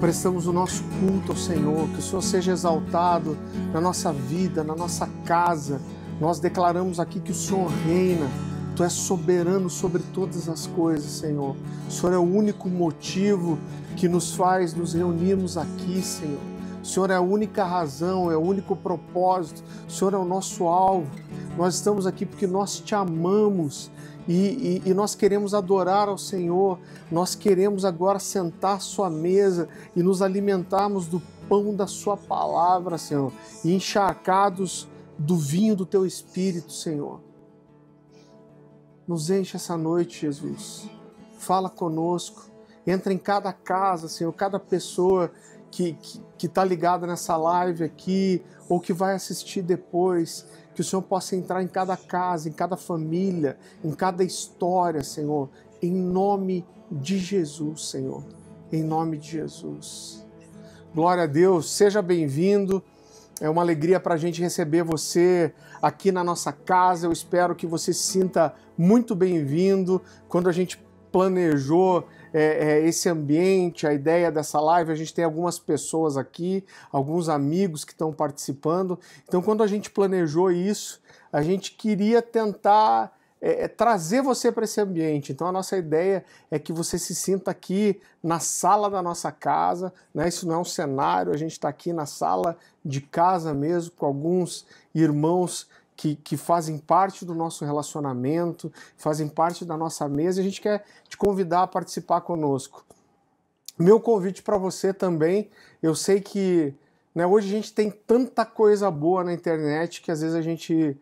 prestamos o nosso culto ao Senhor, que o Senhor seja exaltado na nossa vida, na nossa casa. Nós declaramos aqui que o Senhor reina, Tu és soberano sobre todas as coisas, Senhor. O Senhor é o único motivo que nos faz nos reunirmos aqui, Senhor. O Senhor é a única razão, é o único propósito. O Senhor é o nosso alvo. Nós estamos aqui porque nós te amamos e, e, e, nós queremos adorar ao Senhor, nós queremos agora sentar à Sua mesa e nos alimentarmos do pão da Sua palavra, Senhor, e encharcados do vinho do Teu Espírito, Senhor. Nos enche essa noite, Jesus. Fala conosco. Entra em cada casa, Senhor, cada pessoa que está ligada nessa live aqui ou que vai assistir depois que o Senhor possa entrar em cada casa, em cada família, em cada história, Senhor, em nome de Jesus, Senhor. Em nome de Jesus. Glória a Deus, seja bem-vindo. É uma alegria para a gente receber você aqui na nossa casa. Eu espero que você se sinta muito bem-vindo. Quando a gente planejou é, é, esse ambiente, a ideia dessa live. A gente tem algumas pessoas aqui, alguns amigos que estão participando. Então, quando a gente planejou isso, a gente queria tentar é, é trazer você para esse ambiente. Então, a nossa ideia é que você se sinta aqui na sala da nossa casa. Né? Isso não é um cenário, a gente está aqui na sala de casa mesmo, com alguns irmãos que, que fazem parte do nosso relacionamento, fazem parte da nossa mesa, e a gente quer te convidar a participar conosco. Meu convite para você também, eu sei que né, hoje a gente tem tanta coisa boa na internet que às vezes a gente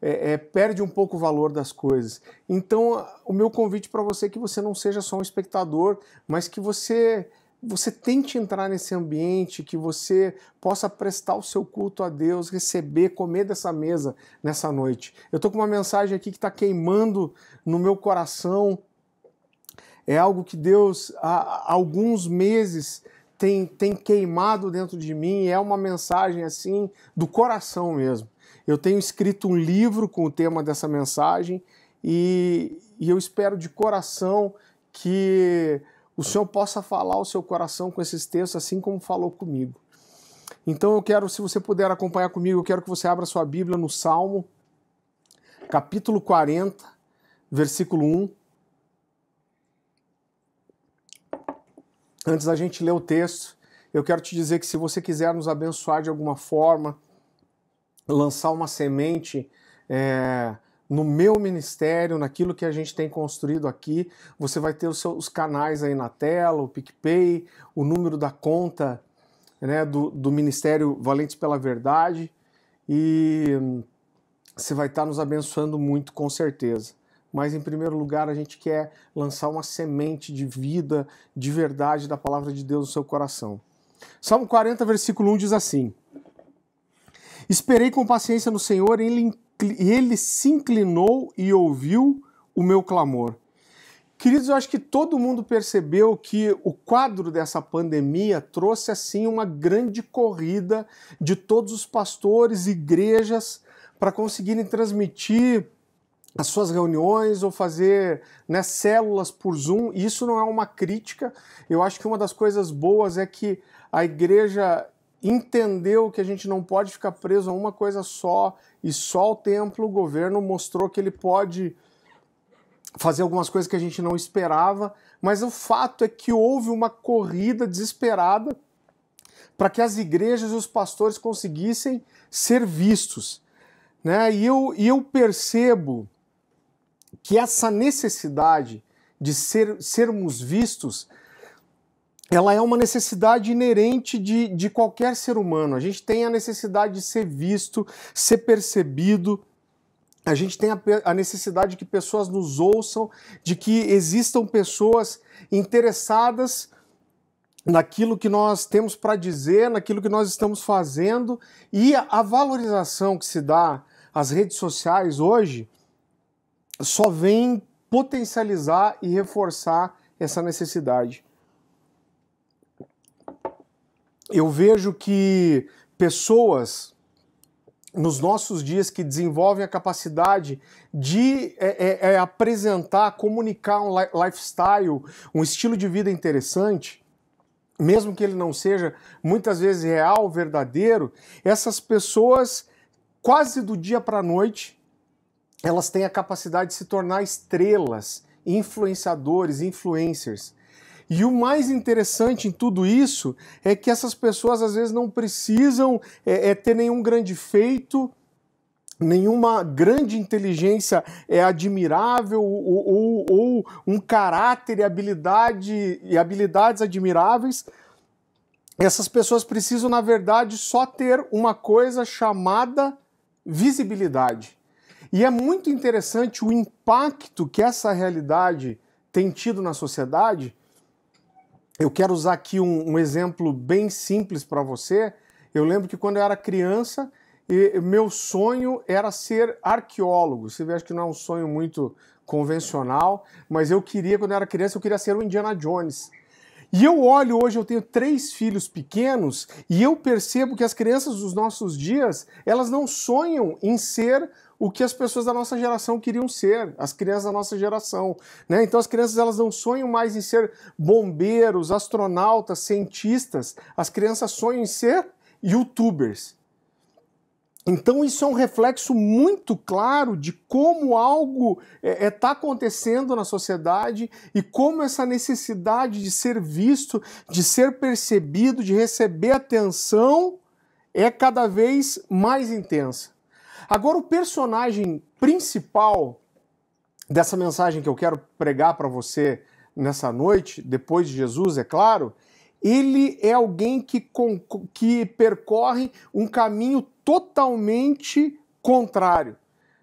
é, é, perde um pouco o valor das coisas. Então, o meu convite para você é que você não seja só um espectador, mas que você você tente entrar nesse ambiente, que você possa prestar o seu culto a Deus, receber, comer dessa mesa nessa noite. Eu estou com uma mensagem aqui que está queimando no meu coração. É algo que Deus, há alguns meses, tem, tem queimado dentro de mim. É uma mensagem assim, do coração mesmo. Eu tenho escrito um livro com o tema dessa mensagem e, e eu espero de coração que o Senhor possa falar o seu coração com esses textos, assim como falou comigo. Então eu quero, se você puder acompanhar comigo, eu quero que você abra sua Bíblia no Salmo, capítulo 40, versículo 1. Antes da gente ler o texto, eu quero te dizer que se você quiser nos abençoar de alguma forma, lançar uma semente, é, no meu ministério, naquilo que a gente tem construído aqui. Você vai ter os seus canais aí na tela, o PicPay, o número da conta né, do, do Ministério Valentes pela Verdade. E hum, você vai estar nos abençoando muito, com certeza. Mas, em primeiro lugar, a gente quer lançar uma semente de vida, de verdade, da palavra de Deus no seu coração. Salmo 40, versículo 1 diz assim: Esperei com paciência no Senhor, e Ele e ele se inclinou e ouviu o meu clamor. Queridos, eu acho que todo mundo percebeu que o quadro dessa pandemia trouxe assim uma grande corrida de todos os pastores, igrejas, para conseguirem transmitir as suas reuniões ou fazer né, células por Zoom. Isso não é uma crítica. Eu acho que uma das coisas boas é que a igreja entendeu que a gente não pode ficar preso a uma coisa só e só o templo, o governo mostrou que ele pode fazer algumas coisas que a gente não esperava, mas o fato é que houve uma corrida desesperada para que as igrejas e os pastores conseguissem ser vistos. Né? E, eu, e eu percebo que essa necessidade de ser, sermos vistos ela é uma necessidade inerente de, de qualquer ser humano. A gente tem a necessidade de ser visto, ser percebido. A gente tem a, a necessidade de que pessoas nos ouçam, de que existam pessoas interessadas naquilo que nós temos para dizer, naquilo que nós estamos fazendo e a, a valorização que se dá às redes sociais hoje só vem potencializar e reforçar essa necessidade. eu vejo que pessoas nos nossos dias que desenvolvem a capacidade de é, é, é apresentar, comunicar um lifestyle, um estilo de vida interessante, mesmo que ele não seja muitas vezes real, verdadeiro, essas pessoas quase do dia para a noite elas têm a capacidade de se tornar estrelas, influenciadores, influencers. E o mais interessante em tudo isso é que essas pessoas às vezes não precisam é, é, ter nenhum grande feito, nenhuma grande inteligência é admirável ou, ou, ou um caráter e, habilidade, e habilidades admiráveis. Essas pessoas precisam, na verdade, só ter uma coisa chamada visibilidade. E é muito interessante o impacto que essa realidade tem tido na sociedade eu quero usar aqui um, um exemplo bem simples para você. Eu lembro que quando eu era criança, e meu sonho era ser arqueólogo. Você vê, acho que não é um sonho muito convencional, mas eu queria, quando eu era criança, eu queria ser o Indiana Jones. E eu olho hoje, eu tenho três filhos pequenos e eu percebo que as crianças dos nossos dias, elas não sonham em ser o que as pessoas da nossa geração queriam ser, as crianças da nossa geração. Né? Então as crianças elas não sonham mais em ser bombeiros, astronautas, cientistas. As crianças sonham em ser youtubers. Então isso é um reflexo muito claro de como algo está é, é, tá acontecendo na sociedade e como essa necessidade de ser visto, de ser percebido, de receber atenção é cada vez mais intensa. Agora, o personagem principal dessa mensagem que eu quero pregar para você nessa noite, depois de Jesus, é claro, ele é alguém que, que percorre um caminho totalmente contrário.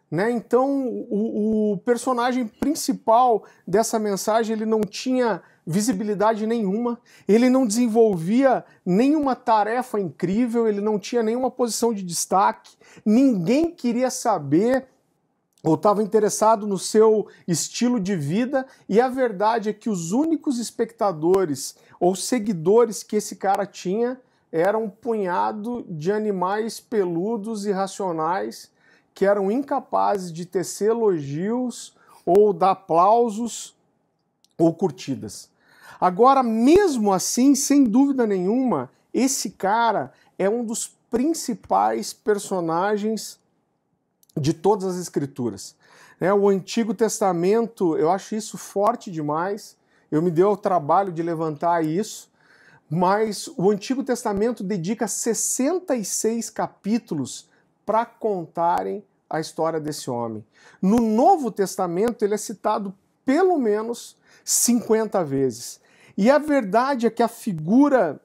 Né? Então, o, o personagem principal dessa mensagem ele não tinha visibilidade nenhuma, ele não desenvolvia nenhuma tarefa incrível, ele não tinha nenhuma posição de destaque, ninguém queria saber ou estava interessado no seu estilo de vida, e a verdade é que os únicos espectadores ou seguidores que esse cara tinha era um punhado de animais peludos e racionais que eram incapazes de tecer elogios ou dar aplausos ou curtidas. Agora, mesmo assim, sem dúvida nenhuma, esse cara é um dos principais personagens de todas as escrituras. É, o Antigo Testamento, eu acho isso forte demais. Eu me dei o trabalho de levantar isso, mas o Antigo Testamento dedica 66 capítulos para contarem a história desse homem. No Novo Testamento, ele é citado pelo menos 50 vezes. E a verdade é que a figura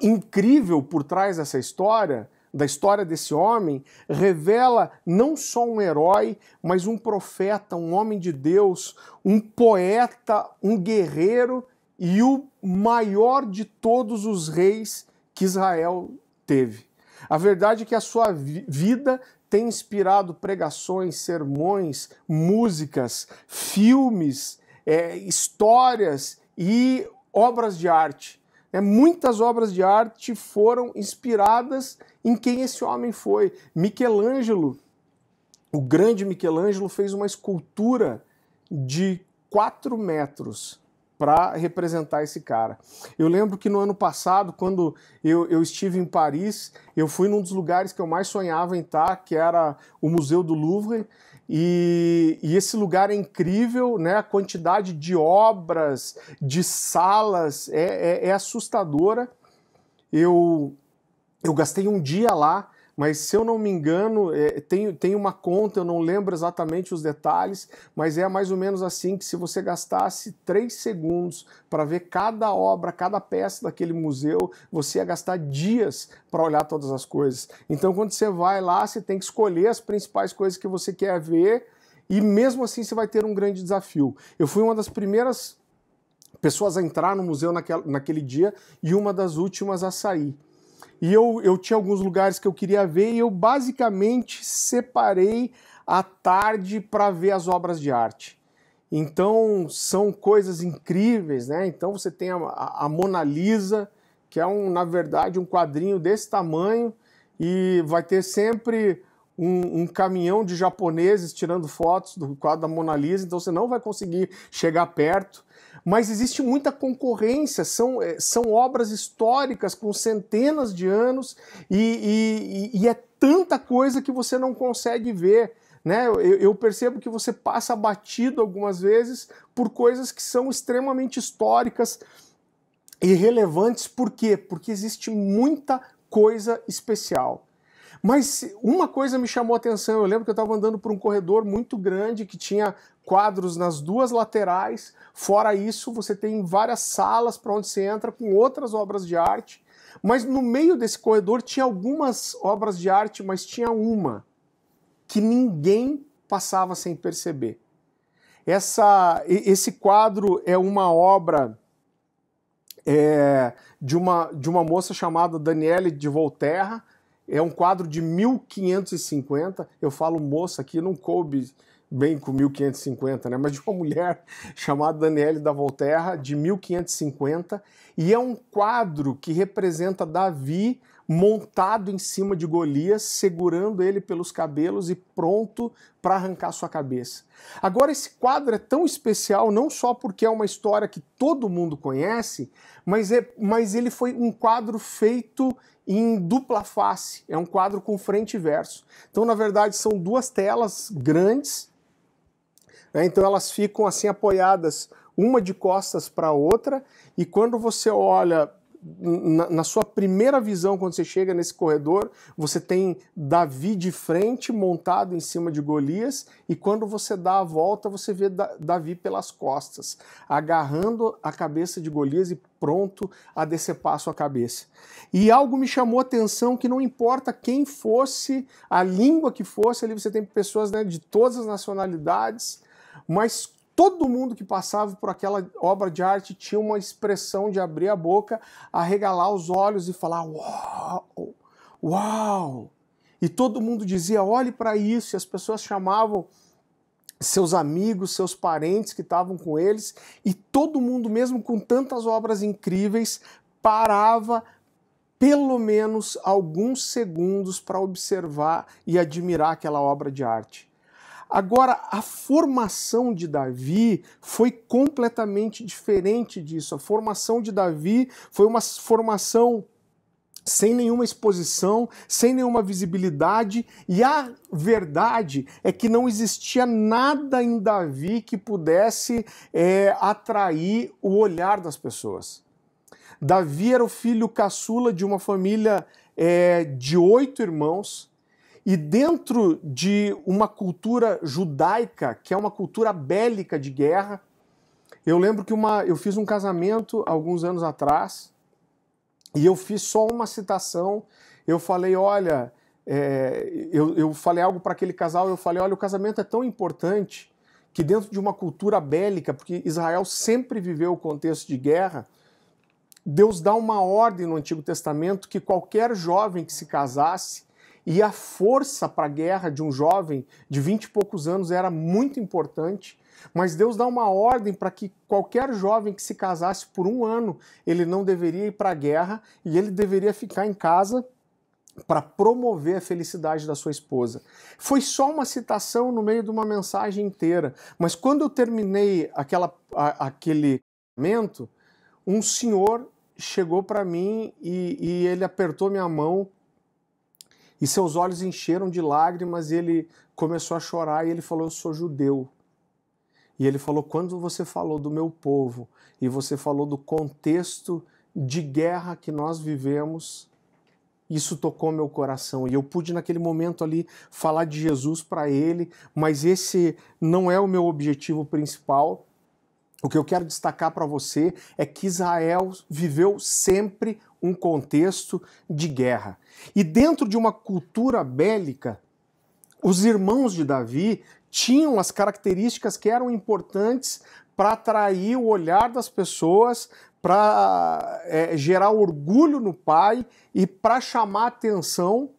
incrível por trás dessa história, da história desse homem, revela não só um herói, mas um profeta, um homem de Deus, um poeta, um guerreiro e o maior de todos os reis que Israel teve. A verdade é que a sua vida tem inspirado pregações, sermões, músicas, filmes, é, histórias e obras de arte. Né? Muitas obras de arte foram inspiradas em quem esse homem foi. Michelangelo, o grande Michelangelo, fez uma escultura de 4 metros para representar esse cara. Eu lembro que no ano passado, quando eu, eu, estive em Paris, eu fui num dos lugares que eu mais sonhava em estar, que era o Museu do Louvre, e, e, esse lugar é incrível, né? A quantidade de obras, de salas é, é, é assustadora. Eu eu gastei um dia lá mas se eu não me engano, é, tem, tem uma conta, eu não lembro exatamente os detalhes, mas é mais ou menos assim que se você gastasse 3 segundos para ver cada obra, cada peça daquele museu, você ia gastar dias para olhar todas as coisas. Então quando você vai lá, você tem que escolher as principais coisas que você quer ver, e mesmo assim você vai ter um grande desafio. Eu fui uma das primeiras pessoas a entrar no museu naquele, naquele dia e uma das últimas a sair. E eu, eu tinha alguns lugares que eu queria ver e eu basicamente separei a tarde para ver as obras de arte. Então são coisas incríveis, né? Então você tem a, a Mona Lisa, que é um, na verdade, um quadrinho desse tamanho, e vai ter sempre um, um, caminhão de japoneses tirando fotos do quadro da Mona Lisa, então você não vai conseguir chegar perto. Mas existe muita concorrência, são, é, são obras históricas com centenas de anos e, e, e é tanta coisa que você não consegue ver. Né? Eu, eu percebo que você passa batido algumas vezes por coisas que são extremamente históricas e relevantes. Por quê? Porque existe muita coisa especial. Mas uma coisa me chamou a atenção. Eu lembro que eu estava andando por um corredor muito grande que tinha quadros nas duas laterais. Fora isso, você tem várias salas para onde você entra com outras obras de arte. Mas no meio desse corredor tinha algumas obras de arte, mas tinha uma que ninguém passava sem perceber. Essa, esse quadro é uma obra é, de, uma, de uma moça chamada Daniele de Volterra, é um quadro de 1550. Eu falo moça aqui, não coube bem com 1550, né? Mas de uma mulher chamada Daniele da Volterra, de 1550. E é um quadro que representa Davi montado em cima de Golias, segurando ele pelos cabelos e pronto para arrancar sua cabeça. Agora, esse quadro é tão especial não só porque é uma história que todo mundo conhece, mas, é, mas ele foi um quadro feito em dupla face, é um quadro com frente e verso. Então, na verdade, são duas telas grandes, né? então elas ficam assim apoiadas uma de costas para a outra, e quando você olha na, na, sua primeira visão, quando você chega nesse corredor, você tem Davi de frente montado em cima de Golias, e quando você dá a volta, você vê da, Davi pelas costas, agarrando a cabeça de Golias e pronto a decepar a sua cabeça. E algo me chamou a atenção que não importa quem fosse, a língua que fosse, ali você tem pessoas né, de todas as nacionalidades, mas todo mundo que passava por aquela obra de arte tinha uma expressão de abrir a boca, arregalar os olhos e falar: Uau! Uau! E todo mundo dizia: olhe para isso. E as pessoas chamavam seus amigos, seus parentes que estavam com eles, e todo mundo, mesmo com tantas obras incríveis, parava pelo menos alguns segundos para observar e admirar aquela obra de arte. Agora, a formação de Davi foi completamente diferente disso. A formação de Davi foi uma formação sem nenhuma exposição, sem nenhuma visibilidade, e a verdade é que não existia nada em Davi que pudesse é, atrair o olhar das pessoas. Davi era o filho caçula de uma família é, de oito irmãos e dentro de uma cultura judaica, que é uma cultura bélica de guerra, eu lembro que uma, eu fiz um casamento alguns anos atrás e eu fiz só uma citação. Eu falei, olha, é, eu, eu falei algo para aquele casal. Eu falei, olha, o casamento é tão importante que dentro de uma cultura bélica, porque Israel sempre viveu o contexto de guerra, Deus dá uma ordem no Antigo Testamento que qualquer jovem que se casasse e a força para a guerra de um jovem de vinte e poucos anos era muito importante. Mas Deus dá uma ordem para que qualquer jovem que se casasse por um ano, ele não deveria ir para a guerra e ele deveria ficar em casa para promover a felicidade da sua esposa. Foi só uma citação no meio de uma mensagem inteira, mas quando eu terminei aquela, a, aquele momento, um senhor chegou para mim e, e ele apertou minha mão e seus olhos encheram de lágrimas, e ele começou a chorar, e ele falou: Eu sou judeu. E ele falou: Quando você falou do meu povo, e você falou do contexto de guerra que nós vivemos, isso tocou meu coração e eu pude naquele momento ali falar de Jesus para ele, mas esse não é o meu objetivo principal. O que eu quero destacar para você é que Israel viveu sempre um contexto de guerra. E dentro de uma cultura bélica, os irmãos de Davi tinham as características que eram importantes para atrair o olhar das pessoas, para é, gerar orgulho no pai e para chamar atenção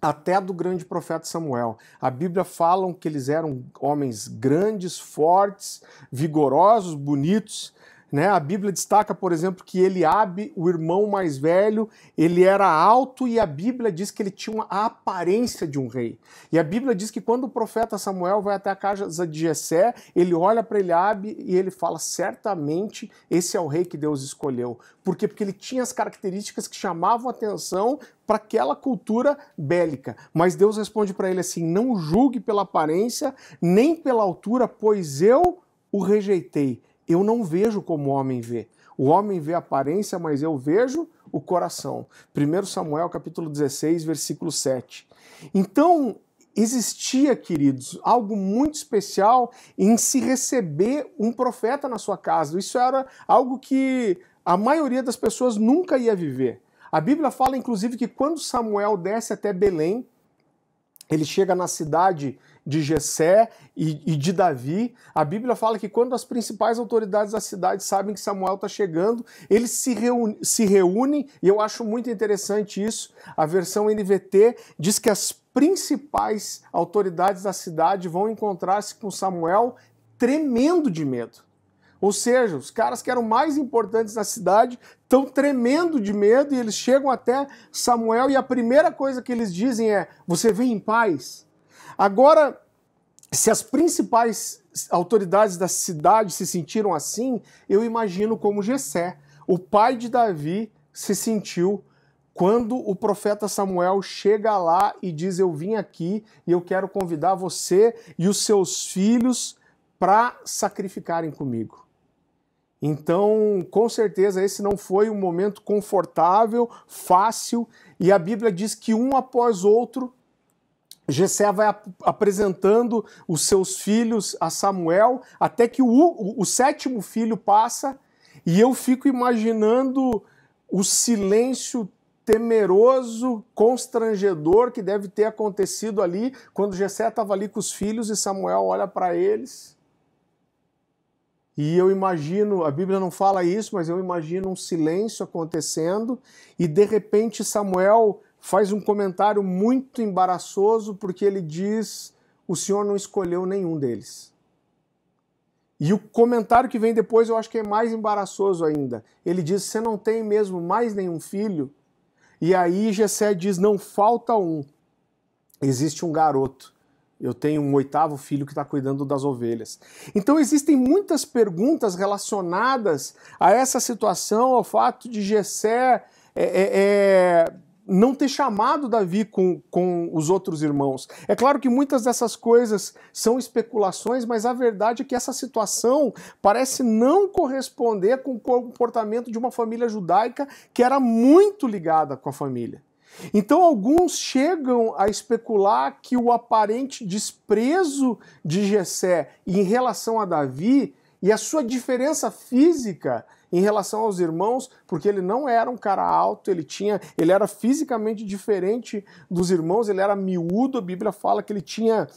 até do grande profeta Samuel. A Bíblia fala que eles eram homens grandes, fortes, vigorosos, bonitos, né? A Bíblia destaca, por exemplo, que Eliabe, o irmão mais velho, ele era alto e a Bíblia diz que ele tinha a aparência de um rei. E a Bíblia diz que quando o profeta Samuel vai até a casa de Jessé, ele olha para Eliabe e ele fala, certamente esse é o rei que Deus escolheu. Por quê? Porque ele tinha as características que chamavam atenção para aquela cultura bélica. Mas Deus responde para ele assim, não julgue pela aparência, nem pela altura, pois eu o rejeitei eu não vejo como o homem vê. O homem vê a aparência, mas eu vejo o coração. 1 Samuel capítulo 16, versículo 7. Então, existia, queridos, algo muito especial em se receber um profeta na sua casa. Isso era algo que a maioria das pessoas nunca ia viver. A Bíblia fala, inclusive, que quando Samuel desce até Belém, ele chega na cidade de Jessé e, e, de Davi. A Bíblia fala que quando as principais autoridades da cidade sabem que Samuel está chegando, eles se, reúne, se reúnem, e eu acho muito interessante isso. A versão NVT diz que as principais autoridades da cidade vão encontrar-se com Samuel tremendo de medo. Ou seja, os caras que eram mais importantes da cidade estão tremendo de medo e eles chegam até Samuel e a primeira coisa que eles dizem é: Você vem em paz? Agora, se as principais autoridades da cidade se sentiram assim, eu imagino como Gesé, o pai de Davi, se sentiu quando o profeta Samuel chega lá e diz: Eu vim aqui e eu quero convidar você e os seus filhos para sacrificarem comigo. Então, com certeza, esse não foi um momento confortável, fácil, e a Bíblia diz que um após outro Gessé vai ap apresentando os seus filhos a Samuel, até que o, o, o sétimo filho passa, e eu fico imaginando o silêncio temeroso, constrangedor que deve ter acontecido ali quando Jessé estava ali com os filhos e Samuel olha para eles. E eu imagino, a Bíblia não fala isso, mas eu imagino um silêncio acontecendo e de repente Samuel faz um comentário muito embaraçoso porque ele diz: o senhor não escolheu nenhum deles. E o comentário que vem depois eu acho que é mais embaraçoso ainda. Ele diz: você não tem mesmo mais nenhum filho? E aí Gessé diz: não falta um. Existe um garoto. Eu tenho um oitavo filho que está cuidando das ovelhas. Então existem muitas perguntas relacionadas a essa situação, ao fato de Gessé é, é, é não ter chamado Davi com, com os outros irmãos. É claro que muitas dessas coisas são especulações, mas a verdade é que essa situação parece não corresponder com o comportamento de uma família judaica que era muito ligada com a família. Então, alguns chegam a especular que o aparente desprezo de Jessé em relação a Davi e a sua diferença física em relação aos irmãos, porque ele não era um cara alto, ele tinha, ele era fisicamente diferente dos irmãos, ele era miúdo, a Bíblia fala que ele tinha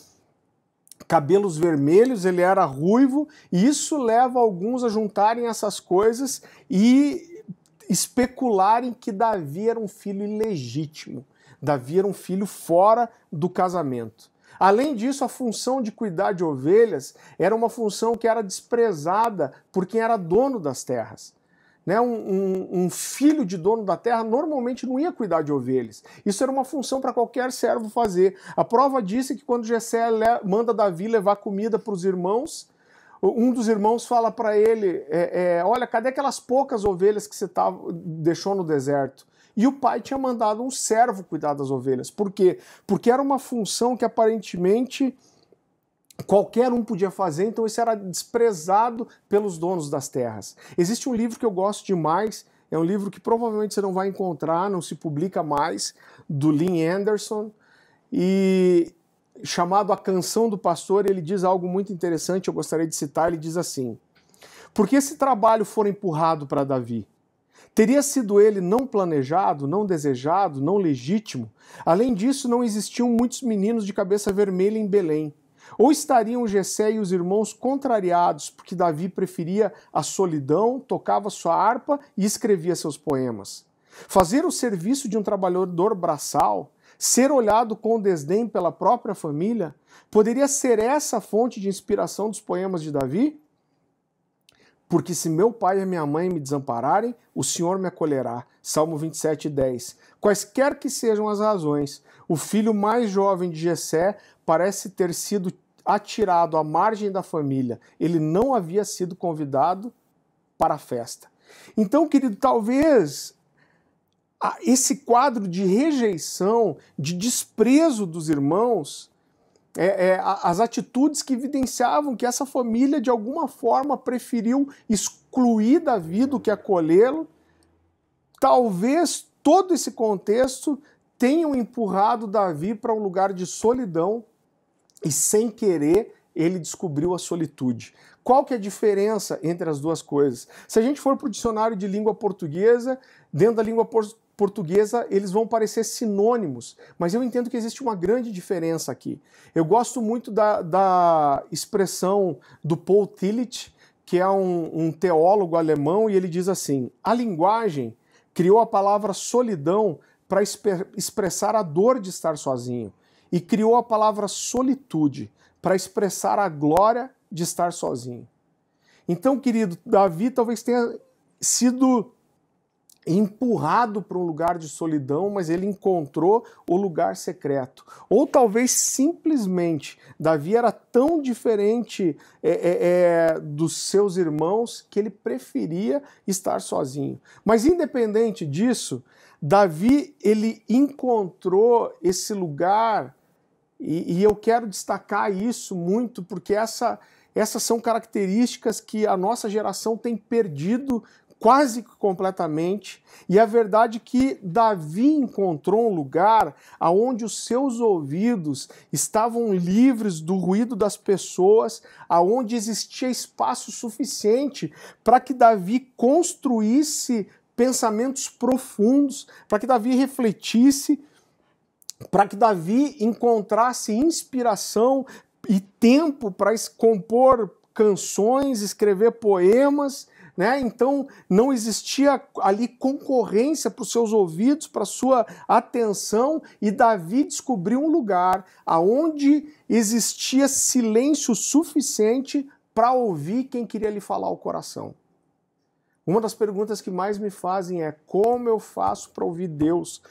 cabelos vermelhos, ele era ruivo, e isso leva alguns a juntarem essas coisas e especularem que Davi era um filho ilegítimo. Davi era um filho fora do casamento. Além disso, a função de cuidar de ovelhas era uma função que era desprezada por quem era dono das terras. Né? Um, um, um filho de dono da terra normalmente não ia cuidar de ovelhas. Isso era uma função para qualquer servo fazer. A prova disso é que quando Jessé manda Davi levar comida para os irmãos, um dos irmãos fala para ele: é, é, Olha, cadê aquelas poucas ovelhas que você deixou no deserto? e o pai tinha mandado um servo cuidar das ovelhas. Por quê? Porque era uma função que aparentemente qualquer um podia fazer, então isso era desprezado pelos donos das terras. Existe um livro que eu gosto demais, é um livro que provavelmente você não vai encontrar, não se publica mais, do Lynn Anderson, e chamado A Canção do Pastor, ele diz algo muito interessante, eu gostaria de citar, ele diz assim: Por que esse trabalho for empurrado para Davi? Teria sido ele não planejado, não desejado, não legítimo? Além disso, não existiam muitos meninos de cabeça vermelha em Belém. Ou estariam Gessé e os irmãos contrariados, porque Davi preferia a solidão, tocava sua harpa e escrevia seus poemas. Fazer o serviço de um trabalhador braçal, ser olhado com desdém pela própria família, poderia ser essa a fonte de inspiração dos poemas de Davi? Porque se meu pai e minha mãe me desampararem, o Senhor me acolherá. Salmo 27:10. Quaisquer que sejam as razões, o filho mais jovem de Jessé parece ter sido atirado à margem da família. Ele não havia sido convidado para a festa. Então, querido, talvez esse quadro de rejeição, de desprezo dos irmãos, é, é, as atitudes que evidenciavam que essa família de alguma forma preferiu excluir Davi do que acolhê-lo. Talvez todo esse contexto tenha empurrado Davi para um lugar de solidão e sem querer ele descobriu a solitude. Qual que é a diferença entre as duas coisas? Se a gente for para o dicionário de língua portuguesa, dentro da língua portuguesa, eles vão parecer sinônimos, mas eu entendo que existe uma grande diferença aqui. Eu gosto muito da, da expressão do Paul Tillich, que é um, um teólogo alemão, e ele diz assim: a linguagem criou a palavra solidão para expressar a dor de estar sozinho, e criou a palavra solitude para expressar a glória de estar sozinho. Então, querido, Davi talvez tenha sido empurrado para um lugar de solidão, mas ele encontrou o lugar secreto. Ou talvez simplesmente Davi era tão diferente é, é, é, dos seus irmãos que ele preferia estar sozinho. Mas independente disso, Davi ele encontrou esse lugar e, e eu quero destacar isso muito porque essa essas são características que a nossa geração tem perdido quase completamente, e a verdade é que Davi encontrou um lugar aonde os seus ouvidos estavam livres do ruído das pessoas, aonde existia espaço suficiente para que Davi construísse pensamentos profundos, para que Davi refletisse, para que Davi encontrasse inspiração e tempo para compor canções, escrever poemas né? Então não existia ali concorrência para os seus ouvidos, para sua atenção, e Davi descobriu um lugar aonde existia silêncio suficiente para ouvir quem queria lhe falar o coração. Uma das perguntas que mais me fazem é como eu faço para ouvir Deus?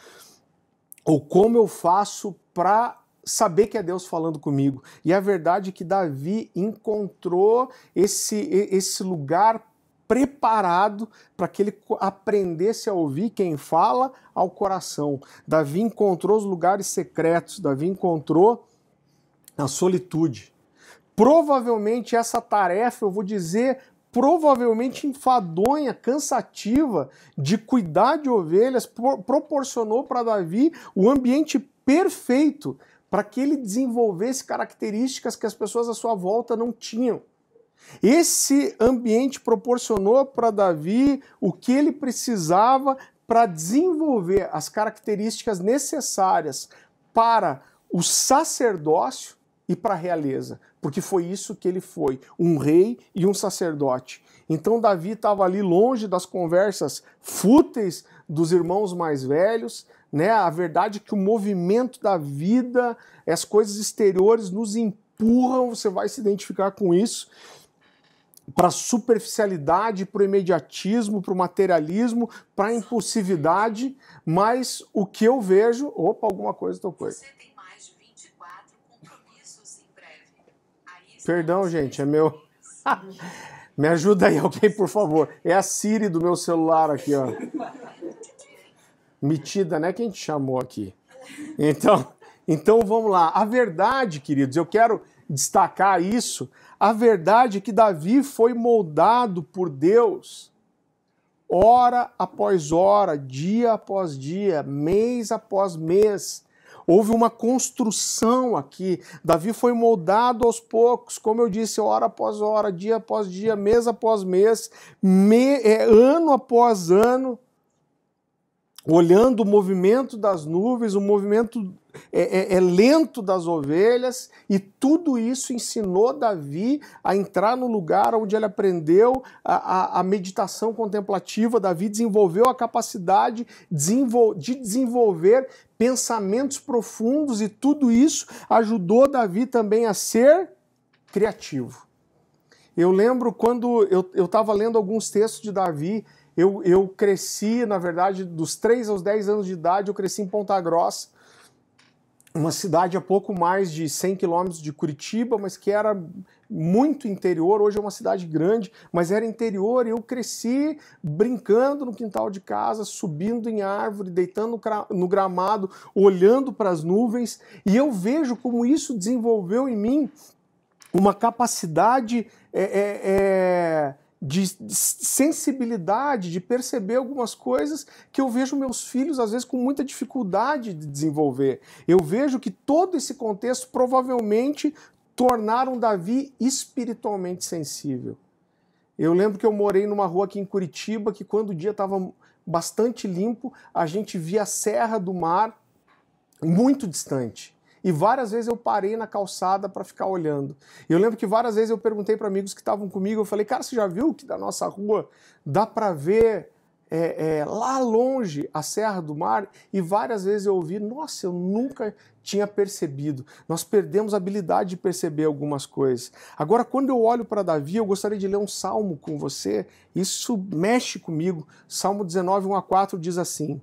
Ou como eu faço para saber que é Deus falando comigo? E a verdade é que Davi encontrou esse, esse lugar preparado para que ele aprendesse a ouvir quem fala ao coração. Davi encontrou os lugares secretos, Davi encontrou a solitude. Provavelmente essa tarefa, eu vou dizer, provavelmente enfadonha, cansativa, de cuidar de ovelhas, proporcionou para Davi o ambiente perfeito para que ele desenvolvesse características que as pessoas à sua volta não tinham. Esse ambiente proporcionou para Davi o que ele precisava para desenvolver as características necessárias para o sacerdócio e para a realeza, porque foi isso que ele foi, um rei e um sacerdote. Então Davi estava ali longe das conversas fúteis dos irmãos mais velhos, né? A verdade é que o movimento da vida, as coisas exteriores nos empurram, você vai se identificar com isso para superficialidade, para o imediatismo, para o materialismo, para a impulsividade, mas o que eu vejo, opa, alguma coisa tocou. Você tem mais de 24 compromissos em breve. Perdão, gente, é meu. Me ajuda aí alguém, por favor. É a Siri do meu celular aqui, ó. Metida, né? Quem te chamou aqui? Então, então vamos lá. A verdade, queridos, eu quero destacar isso a verdade é que Davi foi moldado por Deus hora após hora, dia após dia, mês após mês. Houve uma construção aqui. Davi foi moldado aos poucos, como eu disse, hora após hora, dia após dia, mês após mês, me... É, ano após ano, olhando o movimento das nuvens, o movimento é, é, é lento das ovelhas, e tudo isso ensinou Davi a entrar no lugar onde ele aprendeu a, a, a meditação contemplativa. Davi desenvolveu a capacidade de desenvolver pensamentos profundos, e tudo isso ajudou Davi também a ser criativo. Eu lembro quando eu estava lendo alguns textos de Davi, eu, eu, cresci, na verdade, dos 3 aos 10 anos de idade, eu cresci em Ponta Grossa, uma cidade a pouco mais de 100 quilômetros de Curitiba, mas que era muito interior. Hoje é uma cidade grande, mas era interior. E eu cresci brincando no quintal de casa, subindo em árvore, deitando no gramado, olhando para as nuvens. E eu vejo como isso desenvolveu em mim uma capacidade. É, é, é de sensibilidade, de perceber algumas coisas que eu vejo meus filhos, às vezes, com muita dificuldade de desenvolver. Eu vejo que todo esse contexto provavelmente tornaram Davi espiritualmente sensível. Eu lembro que eu morei numa rua aqui em Curitiba que, quando o dia estava bastante limpo, a gente via a Serra do Mar muito distante. E várias vezes eu parei na calçada para ficar olhando. E eu lembro que várias vezes eu perguntei para amigos que estavam comigo, eu falei, cara, você já viu que da nossa rua dá para ver é, é, lá longe a Serra do Mar? E várias vezes eu ouvi, nossa, eu nunca tinha percebido. Nós perdemos a habilidade de perceber algumas coisas. Agora, quando eu olho para Davi, eu gostaria de ler um salmo com você. Isso mexe comigo. Salmo 19, 1 a 4 diz assim: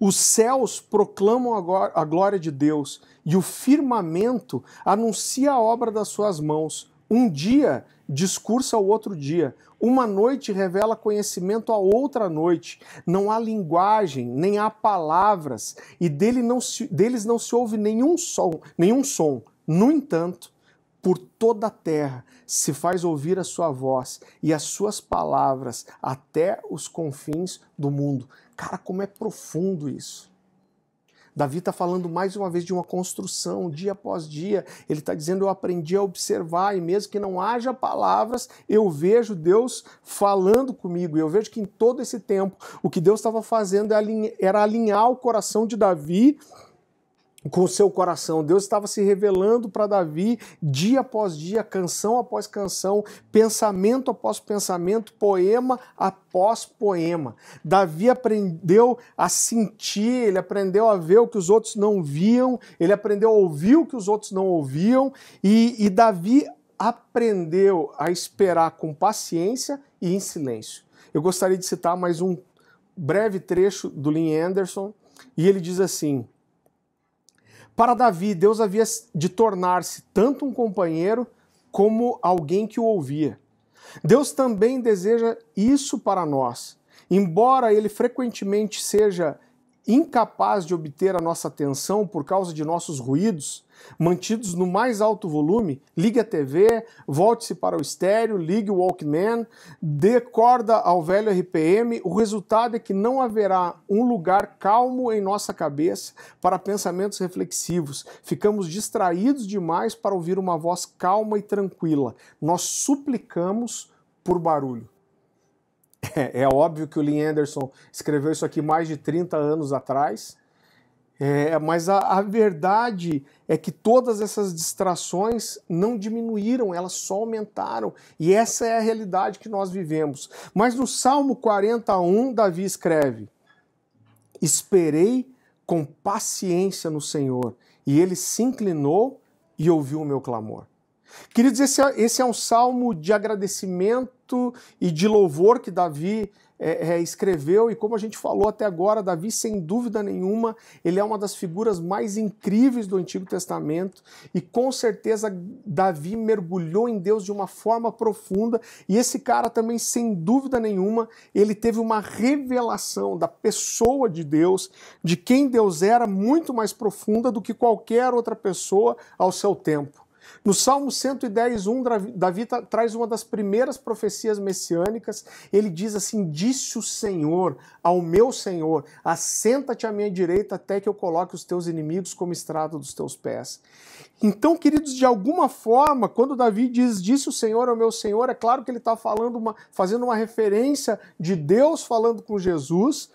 os céus proclamam a glória de Deus e o firmamento anuncia a obra das suas mãos. Um dia discursa ao outro dia, uma noite revela conhecimento à outra noite. Não há linguagem, nem há palavras, e dele não se, deles não se ouve nenhum som, nenhum som. No entanto, por toda a terra se faz ouvir a sua voz e as suas palavras até os confins do mundo. Cara, como é profundo isso. Davi está falando mais uma vez de uma construção, dia após dia. Ele está dizendo: Eu aprendi a observar, e mesmo que não haja palavras, eu vejo Deus falando comigo. E eu vejo que em todo esse tempo, o que Deus estava fazendo é era alinhar o coração de Davi com seu coração. Deus estava se revelando para Davi dia após dia, canção após canção, pensamento após pensamento, poema após poema. Davi aprendeu a sentir, ele aprendeu a ver o que os outros não viam, ele aprendeu a ouvir o que os outros não ouviam, e, e Davi aprendeu a esperar com paciência e em silêncio. Eu gostaria de citar mais um breve trecho do Lin Anderson, e ele diz assim para Davi, Deus havia de tornar-se tanto um companheiro como alguém que o ouvia. Deus também deseja isso para nós. Embora ele frequentemente seja incapaz de obter a nossa atenção por causa de nossos ruídos, mantidos no mais alto volume, ligue a TV, volte-se para o estéreo, ligue o Walkman, dê corda ao velho RPM, o resultado é que não haverá um lugar calmo em nossa cabeça para pensamentos reflexivos. Ficamos distraídos demais para ouvir uma voz calma e tranquila. Nós suplicamos por barulho. É, é óbvio que o Lee Anderson escreveu isso aqui mais de 30 anos atrás, é, mas a, a, verdade é que todas essas distrações não diminuíram, elas só aumentaram. E essa é a realidade que nós vivemos. Mas no Salmo 41, Davi escreve: Esperei com paciência no Senhor, e ele se inclinou e ouviu o meu clamor. Queridos, esse é, esse é um salmo de agradecimento e de louvor que Davi é, é, escreveu, e como a gente falou até agora, Davi, sem dúvida nenhuma, ele é uma das figuras mais incríveis do Antigo Testamento, e com certeza Davi mergulhou em Deus de uma forma profunda, e esse cara também, sem dúvida nenhuma, ele teve uma revelação da pessoa de Deus, de quem Deus era, muito mais profunda do que qualquer outra pessoa ao seu tempo. No Salmo 110, 1, Davi traz uma das primeiras profecias messiânicas. Ele diz assim: Disse o Senhor ao meu Senhor: Assenta-te à minha direita até que eu coloque os teus inimigos como estrada dos teus pés. Então, queridos, de alguma forma, quando Davi diz: Disse o Senhor ao meu Senhor, é claro que ele está falando uma, fazendo uma referência de Deus falando com Jesus.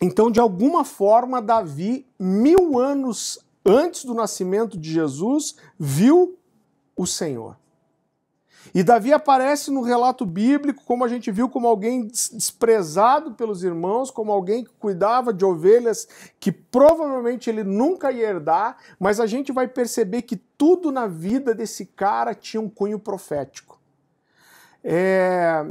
Então, de alguma forma, Davi, mil anos antes do nascimento de Jesus, viu o Senhor. E Davi aparece no relato bíblico, como a gente viu, como alguém desprezado pelos irmãos, como alguém que cuidava de ovelhas que provavelmente ele nunca ia herdar, mas a gente vai perceber que tudo na vida desse cara tinha um cunho profético. É,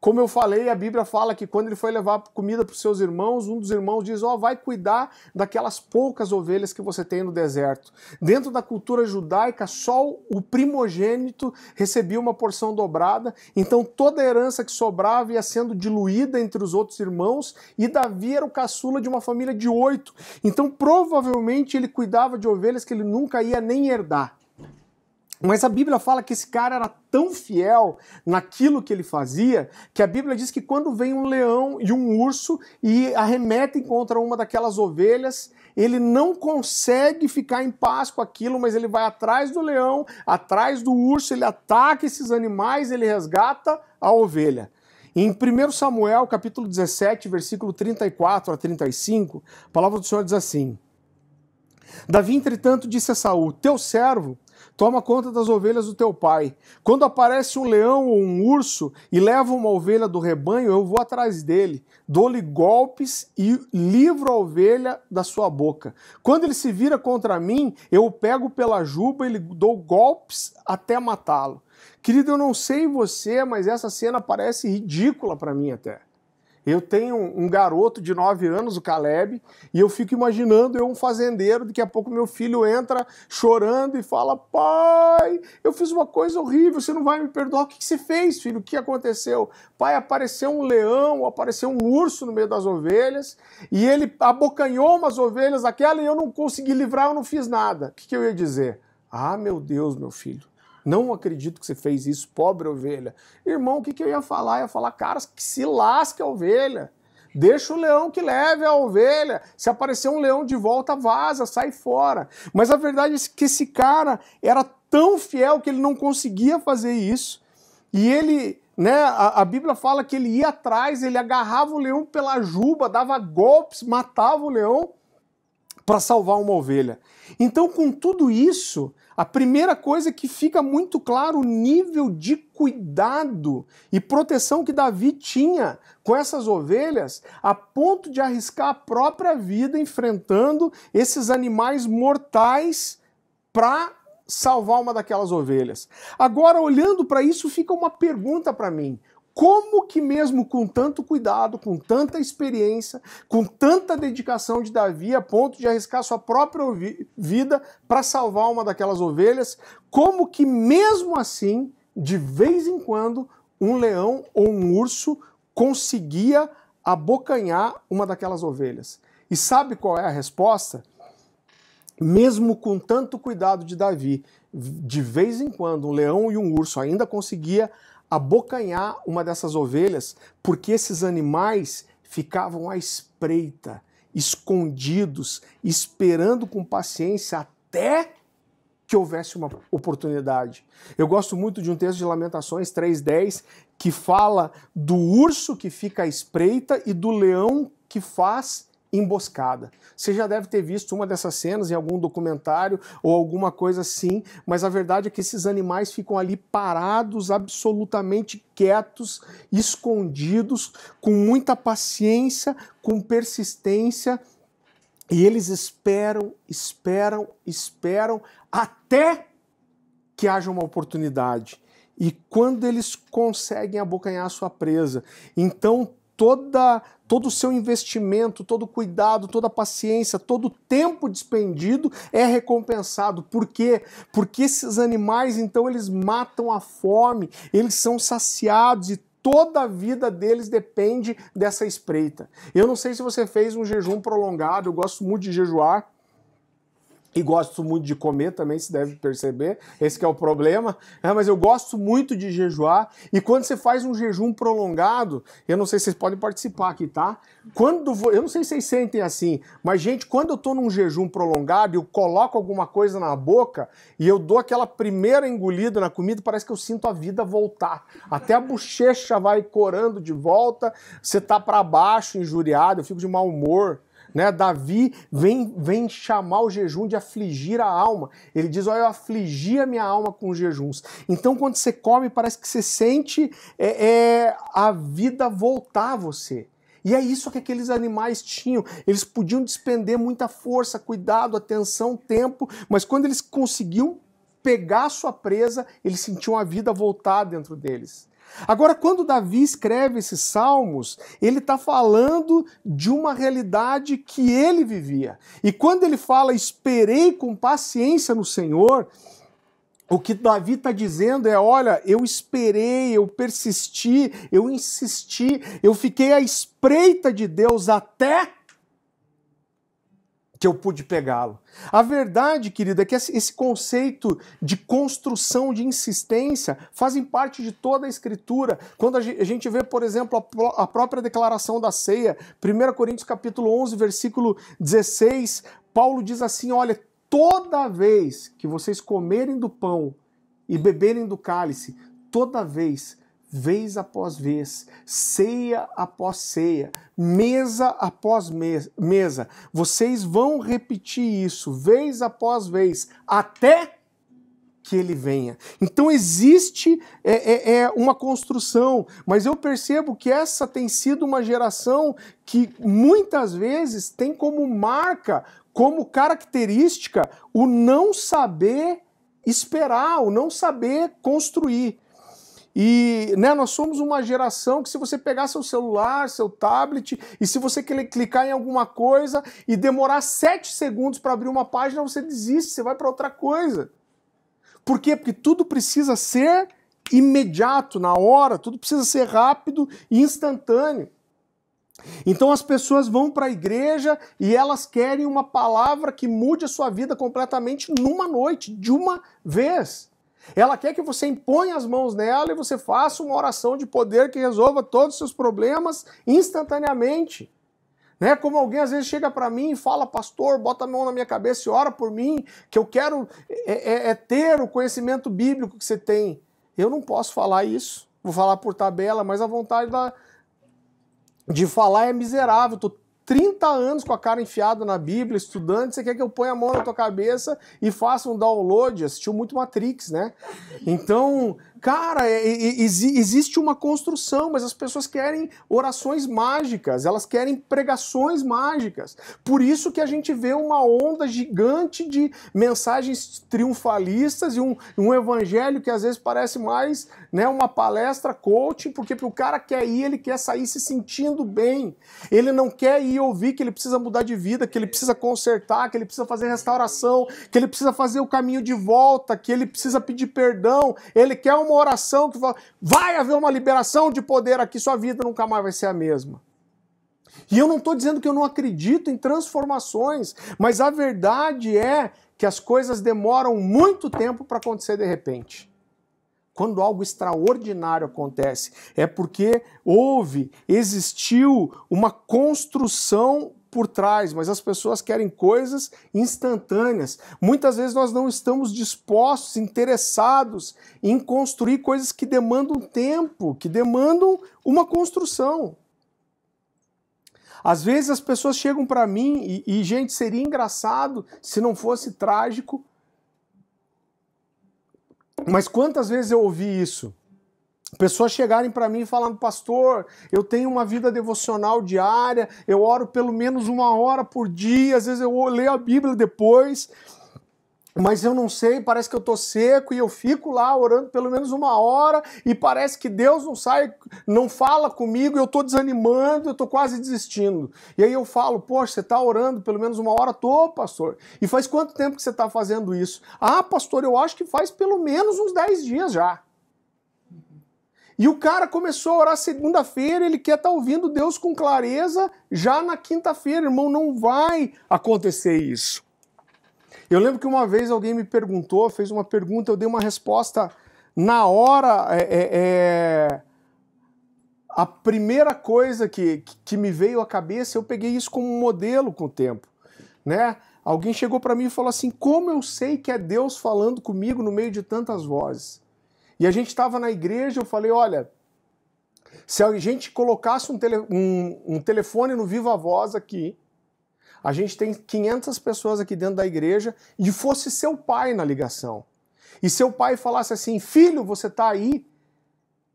como eu falei, a Bíblia fala que quando ele foi levar comida para os seus irmãos, um dos irmãos diz: Ó, oh, vai cuidar daquelas poucas ovelhas que você tem no deserto. Dentro da cultura judaica, só o primogênito recebia uma porção dobrada, então toda a herança que sobrava ia sendo diluída entre os outros irmãos, e Davi era o caçula de uma família de oito. Então provavelmente ele cuidava de ovelhas que ele nunca ia nem herdar. Mas a Bíblia fala que esse cara era tão fiel naquilo que ele fazia, que a Bíblia diz que quando vem um leão e um urso e arremetem contra uma daquelas ovelhas, ele não consegue ficar em paz com aquilo, mas ele vai atrás do leão, atrás do urso, ele ataca esses animais, ele resgata a ovelha. Em 1 Samuel, capítulo 17, versículo 34 a 35, a palavra do Senhor diz assim: Davi, entretanto, disse a Saul: Teu servo toma conta das ovelhas do teu pai. Quando aparece um leão ou um urso e leva uma ovelha do rebanho, eu vou atrás dele, dou-lhe golpes e livro a ovelha da sua boca. Quando ele se vira contra mim, eu o pego pela juba e lhe dou golpes até matá-lo. Querido, eu não sei você, mas essa cena parece ridícula para mim até. Eu tenho um garoto de 9 anos, o Caleb, e eu fico imaginando eu um fazendeiro, daqui a pouco meu filho entra chorando e fala: Pai, eu fiz uma coisa horrível, você não vai me perdoar. O que, você fez, filho? O que aconteceu? Pai, apareceu um leão, apareceu um urso no meio das ovelhas, e ele abocanhou umas ovelhas aquela e eu não consegui livrar, eu não fiz nada. O que eu ia dizer? Ah, meu Deus, meu filho não acredito que você fez isso, pobre ovelha. Irmão, o que, que eu ia falar? Eu ia falar, cara, que se lasque a ovelha. Deixa o leão que leve a ovelha. Se aparecer um leão de volta, vaza, sai fora. Mas a verdade é que esse cara era tão fiel que ele não conseguia fazer isso. E ele, né, a, a Bíblia fala que ele ia atrás, ele agarrava o leão pela juba, dava golpes, matava o leão para salvar uma ovelha. Então, com tudo isso, a primeira coisa é que fica muito claro o nível de cuidado e proteção que Davi tinha com essas ovelhas, a ponto de arriscar a própria vida enfrentando esses animais mortais para salvar uma daquelas ovelhas. Agora, olhando para isso, fica uma pergunta para mim: como que mesmo com tanto cuidado, com tanta experiência, com tanta dedicação de Davi a ponto de arriscar sua própria vida para salvar uma daquelas ovelhas, como que mesmo assim, de vez em quando, um leão ou um urso conseguia abocanhar uma daquelas ovelhas. E sabe qual é a resposta? Mesmo com tanto cuidado de Davi, de vez em quando um leão e um urso ainda conseguia abocanhar uma dessas ovelhas, porque esses animais ficavam à espreita, escondidos, esperando com paciência até que houvesse uma oportunidade. Eu gosto muito de um texto de Lamentações 3:10 que fala do urso que fica à espreita e do leão que faz emboscada. Você já deve ter visto uma dessas cenas em algum documentário ou alguma coisa assim, mas a verdade é que esses animais ficam ali parados, absolutamente quietos, escondidos, com muita paciência, com persistência, e eles esperam, esperam, esperam até que haja uma oportunidade. E quando eles conseguem abocanhar sua presa, então toda todo o seu investimento, todo o cuidado, toda a paciência, todo o tempo despendido é recompensado. Por quê? Porque esses animais, então, eles matam a fome, eles são saciados e toda a vida deles depende dessa espreita. Eu não sei se você fez um jejum prolongado, eu gosto muito de jejuar. E gosto muito de comer também, se deve perceber. Esse é o problema. É, mas eu gosto muito de jejuar. E quando você faz um jejum prolongado, eu não sei se vocês podem participar aqui, tá? Quando vou, eu não sei se vocês sentem assim, mas gente, quando eu tô num jejum prolongado, eu coloco alguma coisa na boca e eu dou aquela primeira engolida na comida, parece que eu sinto a vida voltar. Até a bochecha vai corando de volta. Você tá para baixo, injuriado, eu fico de mau humor. Né? Davi vem, vem chamar o jejum de afligir a alma. Ele diz: Olha, eu afligi a minha alma com jejuns. Então, quando você come, parece que você sente é, é, a vida voltar a você. E é isso que aqueles animais tinham. Eles podiam despender muita força, cuidado, atenção, tempo, mas quando eles conseguiam pegar sua presa, eles sentiam a vida voltar dentro deles. Agora, quando Davi escreve esses salmos, ele está falando de uma realidade que ele vivia. E quando ele fala, esperei com paciência no Senhor, o que Davi está dizendo é: olha, eu esperei, eu persisti, eu insisti, eu fiquei à espreita de Deus até que eu pude pegá-lo. A verdade, querida, é que esse conceito de construção, de insistência, fazem parte de toda a Escritura. Quando a gente vê, por exemplo, a própria declaração da ceia, 1 Coríntios capítulo 11, versículo 16, Paulo diz assim, olha, toda vez que vocês comerem do pão e beberem do cálice, toda vez vez após vez, ceia após ceia, mesa após mesa. Vocês vão repetir isso vez após vez, até que ele venha. Então existe é, é, é, uma construção, mas eu percebo que essa tem sido uma geração que muitas vezes tem como marca, como característica, o não saber esperar, o não saber construir. E né, nós somos uma geração que, se você pegar seu celular, seu tablet, e se você clicar em alguma coisa e demorar sete segundos para abrir uma página, você desiste, você vai para outra coisa. Por quê? Porque tudo precisa ser imediato, na hora, tudo precisa ser rápido e instantâneo. Então as pessoas vão para a igreja e elas querem uma palavra que mude a sua vida completamente numa noite, de uma vez. Ela quer que você imponha as mãos nela e você faça uma oração de poder que resolva todos os seus problemas instantaneamente. Né? Como alguém às vezes chega para mim e fala, pastor, bota a mão na minha cabeça e ora por mim, que eu quero é, é, é ter o conhecimento bíblico que você tem. Eu não posso falar isso, vou falar por tabela, mas a vontade da, de falar é miserável, estou 30 anos com a cara enfiada na Bíblia, estudando, você quer que eu ponha a mão na tua cabeça e faça um download? Assistiu muito Matrix, né? Então, Cara, é, existe uma construção, mas as pessoas querem orações mágicas, elas querem pregações mágicas. Por isso que a gente vê uma onda gigante de mensagens triunfalistas e um, um evangelho que às vezes parece mais né, uma palestra coaching, porque o cara quer ir, ele quer sair se sentindo bem. Ele não quer ir ouvir que ele precisa mudar de vida, que ele precisa consertar, que ele precisa fazer restauração, que ele precisa fazer o caminho de volta, que ele precisa pedir perdão. Ele quer uma uma oração que fala: vai haver uma liberação de poder aqui, sua vida nunca mais vai ser a mesma. E eu não estou dizendo que eu não acredito em transformações, mas a verdade é que as coisas demoram muito tempo para acontecer de repente. Quando algo extraordinário acontece, é porque houve, existiu uma construção por trás, mas as pessoas querem coisas instantâneas. Muitas vezes nós não estamos dispostos, interessados em construir coisas que demandam tempo, que demandam uma construção. Às vezes as pessoas chegam para mim e, e, gente, seria engraçado se não fosse trágico. Mas quantas vezes eu ouvi isso? Pessoas chegarem para mim falando, pastor, eu tenho uma vida devocional diária, eu oro pelo menos uma hora por dia, às vezes eu leio a Bíblia depois, mas eu não sei, parece que eu tô seco e eu fico lá orando pelo menos uma hora e parece que Deus não sai, não fala comigo, eu tô desanimando, eu tô quase desistindo. E aí eu falo, poxa, você tá orando pelo menos uma hora? Tô, pastor. E faz quanto tempo que você tá fazendo isso? Ah, pastor, eu acho que faz pelo menos uns 10 dias já. E o cara começou a orar segunda-feira, ele quer estar tá ouvindo Deus com clareza já na quinta-feira. Irmão, não vai acontecer isso. Eu lembro que uma vez alguém me perguntou, fez uma pergunta, eu dei uma resposta na hora. É, é, é a primeira coisa que, que me veio à cabeça, eu peguei isso como um modelo com o tempo. Né? Alguém chegou para mim e falou assim: Como eu sei que é Deus falando comigo no meio de tantas vozes? E a gente estava na igreja, eu falei, olha, se a gente colocasse um, tele, um, um telefone no Viva Voz aqui, a gente tem 500 pessoas aqui dentro da igreja e fosse seu pai na ligação. E seu pai falasse assim: Filho, você está aí?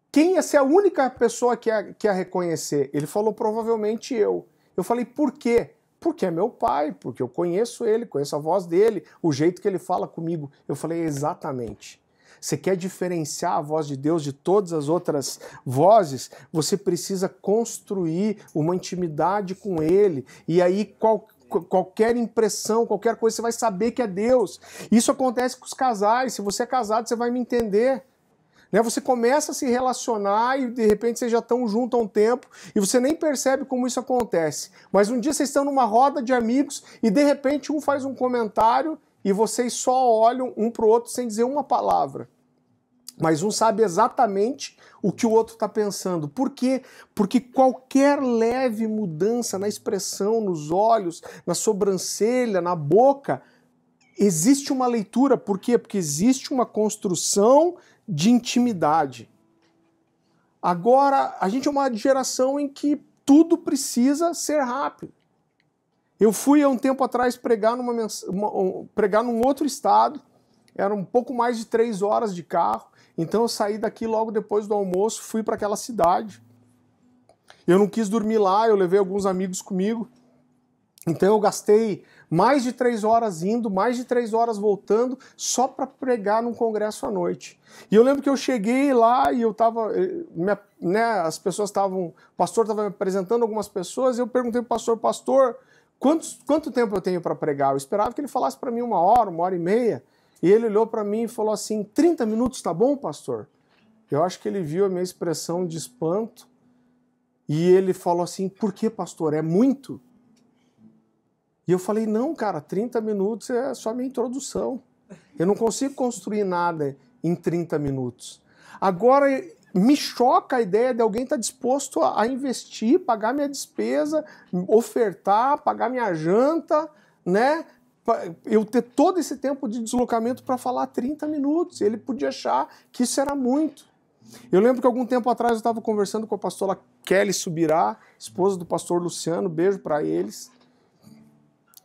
Quem ia é, ser é a única pessoa que ia, é, que ia reconhecer? Ele falou: Provavelmente eu. Eu falei: Por quê? Porque é meu pai, porque eu conheço ele, conheço a voz dele, o jeito que ele fala comigo. Eu falei: Exatamente você quer diferenciar a voz de Deus de todas as outras vozes, você precisa construir uma intimidade com Ele. E aí, qual, qualquer impressão, qualquer coisa, você vai saber que é Deus. Isso acontece com os casais. Se você é casado, você vai me entender. Né? Você começa a se relacionar e de repente vocês já estão juntos há um tempo e você nem percebe como isso acontece. Mas um dia vocês estão numa roda de amigos e de repente um faz um comentário e vocês só olham um para o outro sem dizer uma palavra mas um sabe exatamente o que o outro está pensando. Por quê? Porque qualquer leve mudança na expressão, nos olhos, na sobrancelha, na boca, existe uma leitura. Por quê? Porque existe uma construção de intimidade. Agora, a gente é uma geração em que tudo precisa ser rápido. Eu fui há um tempo atrás pregar, numa, uma, um, pregar num outro estado, era um pouco mais de três horas de carro então eu saí daqui logo depois do almoço, fui para aquela cidade. Eu não quis dormir lá, eu levei alguns amigos comigo. Então eu gastei mais de três horas indo, mais de três horas voltando, só para pregar num congresso à noite. E eu lembro que eu cheguei lá e eu estava, eh, né, as pessoas estavam, o pastor estava me apresentando algumas pessoas, e eu perguntei para o pastor, pastor, quantos, quanto tempo eu tenho para pregar? Eu esperava que ele falasse para mim uma hora, uma hora e meia. E ele olhou para mim e falou assim: 30 minutos tá bom, pastor? Eu acho que ele viu a minha expressão de espanto e ele falou assim: por que, pastor? É muito? E eu falei: não, cara, 30 minutos é só minha introdução. Eu não consigo construir nada em 30 minutos. Agora, me choca a ideia de alguém estar tá disposto a investir, pagar minha despesa, ofertar, pagar minha janta, né? eu ter todo esse tempo de deslocamento para falar 30 minutos. Ele podia achar que isso era muito. Eu lembro que algum tempo atrás eu estava conversando com a pastora Kelly Subirá, esposa do pastor Luciano, beijo para eles.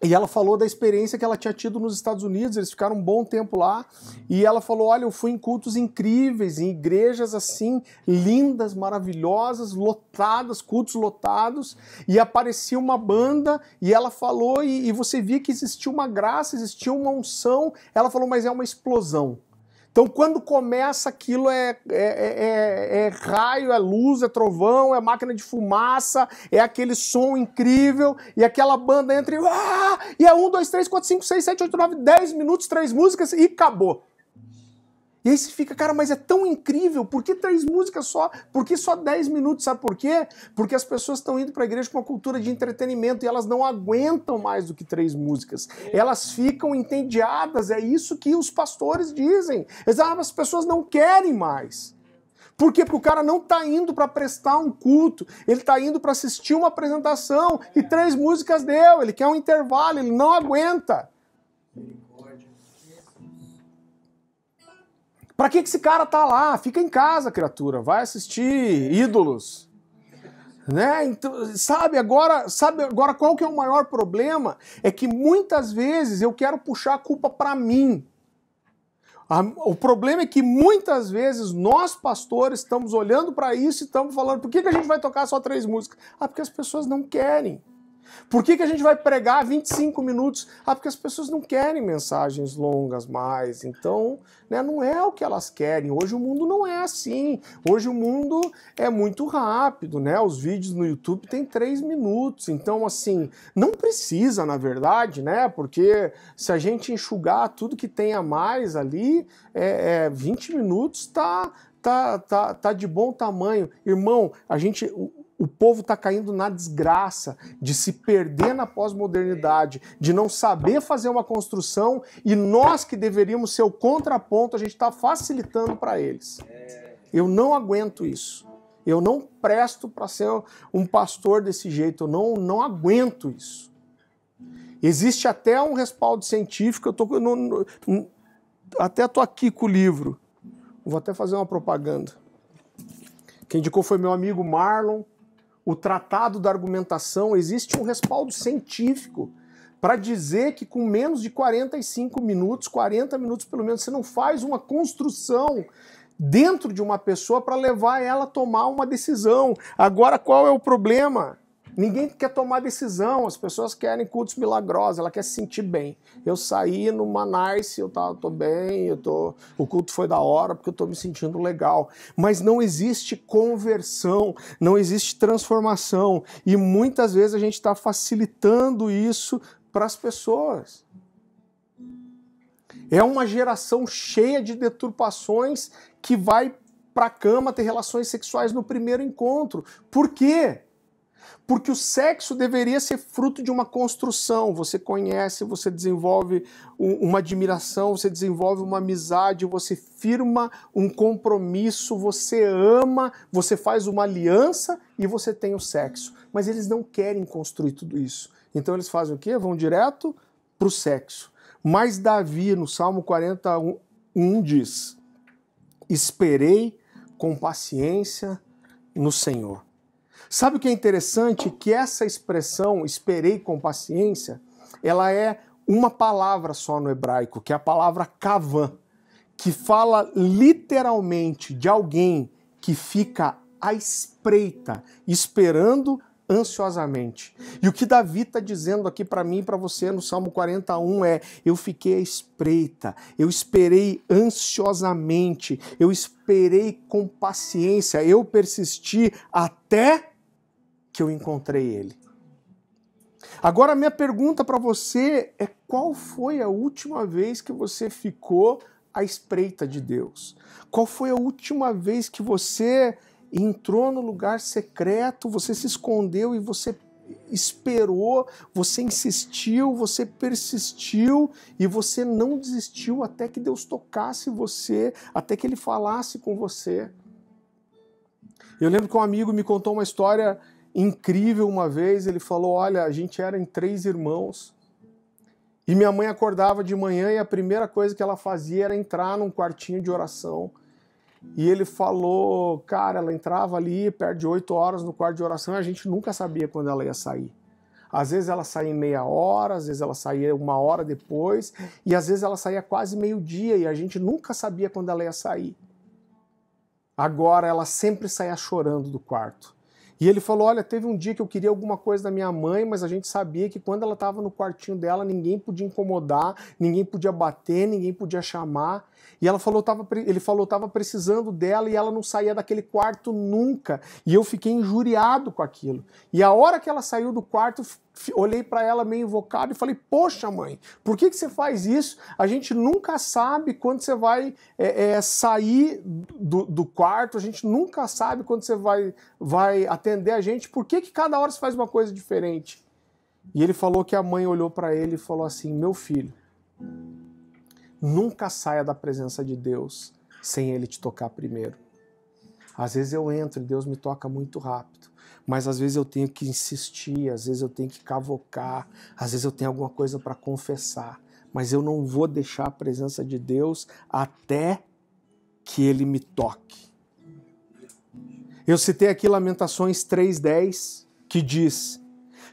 E ela falou da experiência que ela tinha tido nos Estados Unidos, eles ficaram um bom tempo lá. E ela falou: Olha, eu fui em cultos incríveis, em igrejas assim, lindas, maravilhosas, lotadas, cultos lotados. E aparecia uma banda, e ela falou, e, e você via que existia uma graça, existia uma unção. Ela falou: Mas é uma explosão. Então, quando começa aquilo, é, é, é, é, raio, é luz, é trovão, é máquina de fumaça, é aquele som incrível, e aquela banda entra e. Ah! E é um, dois, três, quatro, cinco, seis, sete, oito, nove, dez minutos, três músicas e acabou. E aí você fica, cara, mas é tão incrível, por que três músicas só? Por que só dez minutos? Sabe por quê? Porque as pessoas estão indo para a igreja com uma cultura de entretenimento e elas não aguentam mais do que três músicas. É. Elas ficam entediadas, é isso que os pastores dizem. Eles, ah, as pessoas não querem mais. Por quê? Porque o cara não está indo para prestar um culto, ele está indo para assistir uma apresentação e três músicas deu, ele quer um intervalo, ele não aguenta. Para que, que esse cara tá lá? Fica em casa, criatura. Vai assistir ídolos. Né? Então, sabe agora, sabe agora qual que é o maior problema? É que muitas vezes eu quero puxar a culpa para mim. A, o problema é que muitas vezes nós pastores estamos olhando para isso e estamos falando: por que, que a gente vai tocar só três músicas? Ah, porque as pessoas não querem. Por que, que a gente vai pregar 25 minutos? Ah, porque as pessoas não querem mensagens longas mais. Então, né, não é o que elas querem. Hoje o mundo não é assim. Hoje o mundo é muito rápido, né? Os vídeos no YouTube têm 3 minutos. Então, assim, não precisa, na verdade, né? Porque se a gente enxugar tudo que tem a mais ali, é, é 20 minutos está tá, tá, tá de bom tamanho. Irmão, a gente, o povo está caindo na desgraça de se perder na pós-modernidade, de não saber fazer uma construção e nós que deveríamos ser o contraponto, a gente está facilitando para eles. Eu não aguento isso. Eu não presto para ser um pastor desse jeito. Eu não, não aguento isso. Existe até um respaldo científico. Eu tô, até estou aqui com o livro. Vou até fazer uma propaganda. Quem indicou foi meu amigo Marlon o tratado da argumentação, existe um respaldo científico para dizer que com menos de 45 minutos, 40 minutos pelo menos, você não faz uma construção dentro de uma pessoa para levar ela a tomar uma decisão. Agora, qual é o problema? Ninguém quer tomar decisão, as pessoas querem cultos milagrosos, ela quer se sentir bem. Eu saí no Nice, eu tava, tô bem, eu tô, o culto foi da hora porque eu tô me sentindo legal. Mas não existe conversão, não existe transformação. E muitas vezes a gente está facilitando isso para as pessoas. É uma geração cheia de deturpações que vai para a cama ter relações sexuais no primeiro encontro. Por quê? Porque o sexo deveria ser fruto de uma construção. Você conhece, você desenvolve uma admiração, você desenvolve uma amizade, você firma um compromisso, você ama, você faz uma aliança e você tem o sexo. Mas eles não querem construir tudo isso. Então eles fazem o quê? Vão direto para o sexo. Mas Davi, no Salmo 41, diz: Esperei com paciência no Senhor. Sabe o que é interessante? Que essa expressão, esperei com paciência, ela é uma palavra só no hebraico, que é a palavra kavan, que fala literalmente de alguém que fica à espreita, esperando ansiosamente. E o que Davi está dizendo aqui para mim e para você no Salmo 41 é: eu fiquei à espreita, eu esperei ansiosamente, eu esperei com paciência, eu persisti até que eu encontrei ele. Agora, minha pergunta para você é: qual foi a última vez que você ficou à espreita de Deus? Qual foi a última vez que você entrou no lugar secreto, você se escondeu e você esperou, você insistiu, você persistiu e você não desistiu até que Deus tocasse você, até que Ele falasse com você? Eu lembro que um amigo me contou uma história incrível uma vez. Ele falou: Olha, a gente era em três irmãos. E minha mãe acordava de manhã e a primeira coisa que ela fazia era entrar num quartinho de oração. E ele falou, cara, ela entrava ali perto de oito horas no quarto de oração e a gente nunca sabia quando ela ia sair. Às vezes ela saía em meia hora, às vezes ela saía uma hora depois, e às vezes ela saía quase meio-dia e a gente nunca sabia quando ela ia sair. Agora ela sempre saía chorando do quarto. E ele falou: Olha, teve um dia que eu queria alguma coisa da minha mãe, mas a gente sabia que quando ela estava no quartinho dela, ninguém podia incomodar, ninguém podia bater, ninguém podia chamar. E ela falou, tava, ele falou, estava precisando dela e ela não saía daquele quarto nunca. E eu fiquei injuriado com aquilo. E a hora que ela saiu do quarto, olhei para ela meio invocado e falei: Poxa, mãe, por que, que você faz isso? A gente nunca sabe quando você vai é, é, sair do, do, quarto, a gente nunca sabe quando você vai, vai atender a gente. Por que, que cada hora você faz uma coisa diferente? E ele falou que a mãe olhou para ele e falou assim: Meu filho Nunca saia da presença de Deus sem Ele te tocar primeiro. Às vezes eu entro e Deus me toca muito rápido, mas às vezes eu tenho que insistir, às vezes eu tenho que cavocar, às vezes eu tenho alguma coisa para confessar, mas eu não vou deixar a presença de Deus até que Ele me toque. Eu citei aqui Lamentações 3,10 que diz: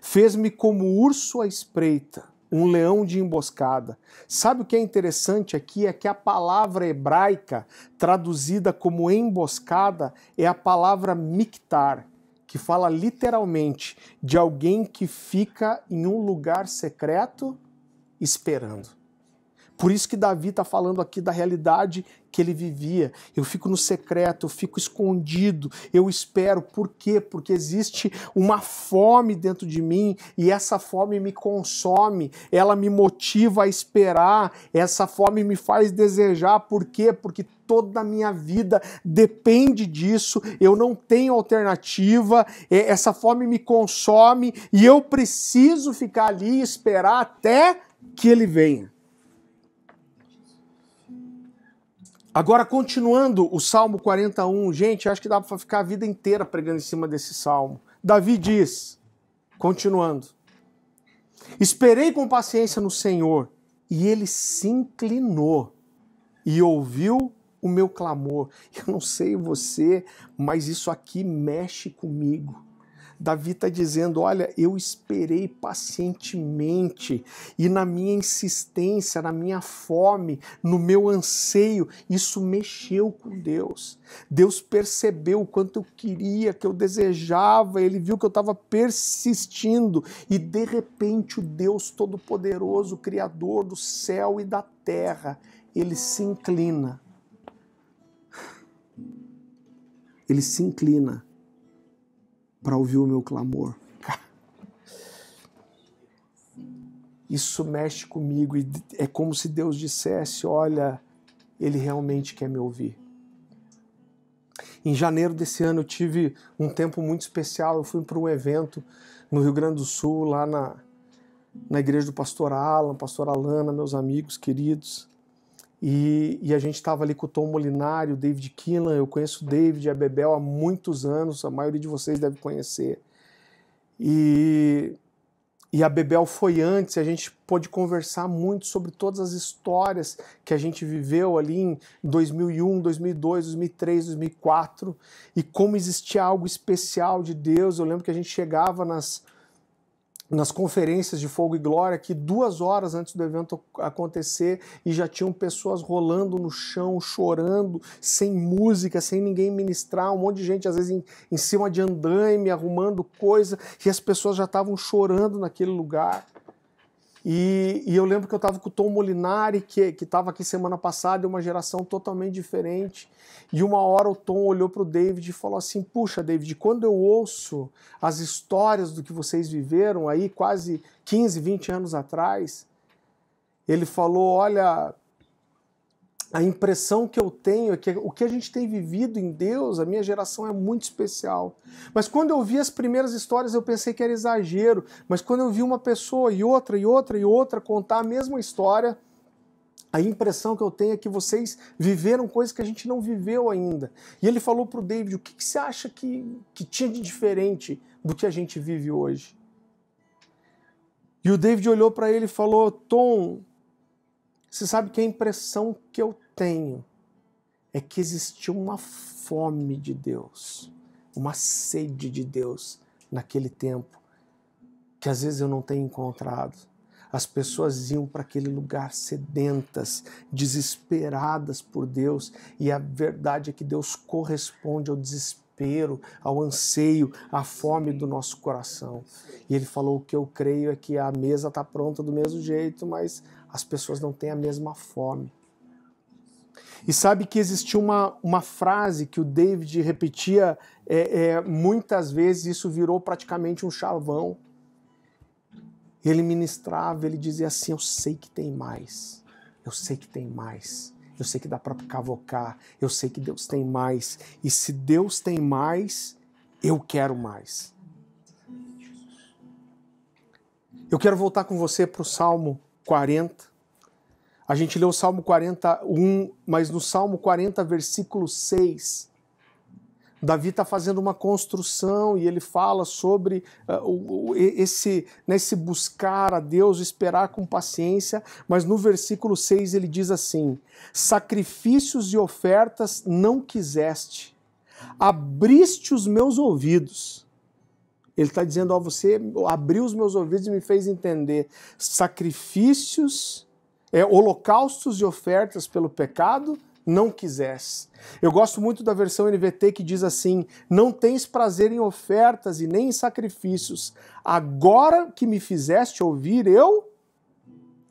Fez-me como urso à espreita, um leão de emboscada. Sabe o que é interessante aqui? É que a palavra hebraica, traduzida como emboscada, é a palavra miktar, que fala literalmente de alguém que fica em um lugar secreto esperando. Por isso que Davi está falando aqui da realidade que ele vivia. Eu fico no secreto, eu fico escondido, eu espero. Por quê? Porque existe uma fome dentro de mim e essa fome me consome, ela me motiva a esperar, essa fome me faz desejar. Por quê? Porque toda a minha vida depende disso, eu não tenho alternativa, é, essa fome me consome e eu preciso ficar ali e esperar até que ele venha. Agora, continuando o Salmo 41, gente, acho que dá para ficar a vida inteira pregando em cima desse salmo. Davi diz, continuando: Esperei com paciência no Senhor, e ele se inclinou e ouviu o meu clamor. Eu não sei você, mas isso aqui mexe comigo. Davi está dizendo: Olha, eu esperei pacientemente e na minha insistência, na minha fome, no meu anseio, isso mexeu com Deus. Deus percebeu o quanto eu queria, que eu desejava, ele viu que eu estava persistindo e de repente o Deus Todo-Poderoso, Criador do céu e da terra, ele se inclina. Ele se inclina para ouvir o meu clamor. Isso mexe comigo e é como se Deus dissesse: Olha, Ele realmente quer me ouvir. Em janeiro desse ano eu tive um tempo muito especial. Eu fui para um evento no Rio Grande do Sul, lá na, na igreja do pastor Alan, pastor Alana, meus amigos queridos. E, e a gente estava ali com o Tom Molinari, o David Kinlan, eu conheço o David e a Bebel há muitos anos, a maioria de vocês deve conhecer. E, e a Bebel foi antes, a gente pôde conversar muito sobre todas as histórias que a gente viveu ali em 2001, 2002, 2003, 2004 e como existia algo especial de Deus. Eu lembro que a gente chegava nas, nas conferências de Fogo e Glória que duas horas antes do evento acontecer e já tinham pessoas rolando no chão, chorando, sem música, sem ninguém ministrar, um monte de gente às vezes em, em cima de andaime, arrumando coisa, e as pessoas já estavam chorando naquele lugar. E, e eu lembro que eu estava com o Tom Molinari, que estava aqui semana passada, uma geração totalmente diferente. E uma hora o Tom olhou para o David e falou assim: Puxa, David, quando eu ouço as histórias do que vocês viveram aí quase 15, 20 anos atrás, ele falou: Olha, a impressão que eu tenho é que o que a gente tem vivido em Deus, a minha geração é muito especial. Mas quando eu vi as primeiras histórias, eu pensei que era exagero. Mas quando eu vi uma pessoa e outra e outra e outra contar a mesma história, a impressão que eu tenho é que vocês viveram coisas que a gente não viveu ainda. E ele falou para o David: o que, que você acha que, que tinha de diferente do que a gente vive hoje? E o David olhou para ele e falou: Tom, você sabe que a impressão que eu tenho é que existiu uma fome de Deus, uma sede de Deus naquele tempo, que às vezes eu não tenho encontrado. As pessoas iam para aquele lugar sedentas, desesperadas por Deus, e a verdade é que Deus corresponde ao desespero, ao anseio, à fome do nosso coração. E ele falou: O que eu creio é que a mesa está pronta do mesmo jeito, mas as pessoas não têm a mesma fome. E sabe que existia uma, uma frase que o David repetia é, é, muitas vezes, isso virou praticamente um chavão. Ele ministrava, ele dizia assim: Eu sei que tem mais, eu sei que tem mais, eu sei que dá para cavocar, eu sei que Deus tem mais, e se Deus tem mais, eu quero mais. Eu quero voltar com você para o Salmo 40 a gente leu o Salmo 41, mas no Salmo 40, versículo 6, Davi está fazendo uma construção e ele fala sobre uh, o, esse, né, esse buscar a Deus, esperar com paciência, mas no versículo 6 ele diz assim: Sacrifícios e ofertas não quiseste, abriste os meus ouvidos. Ele está dizendo a você: abriu os meus ouvidos e me fez entender. Sacrifícios é, holocaustos e ofertas pelo pecado não quisesse. Eu gosto muito da versão NVT que diz assim: Não tens prazer em ofertas e nem em sacrifícios. Agora que me fizeste ouvir, eu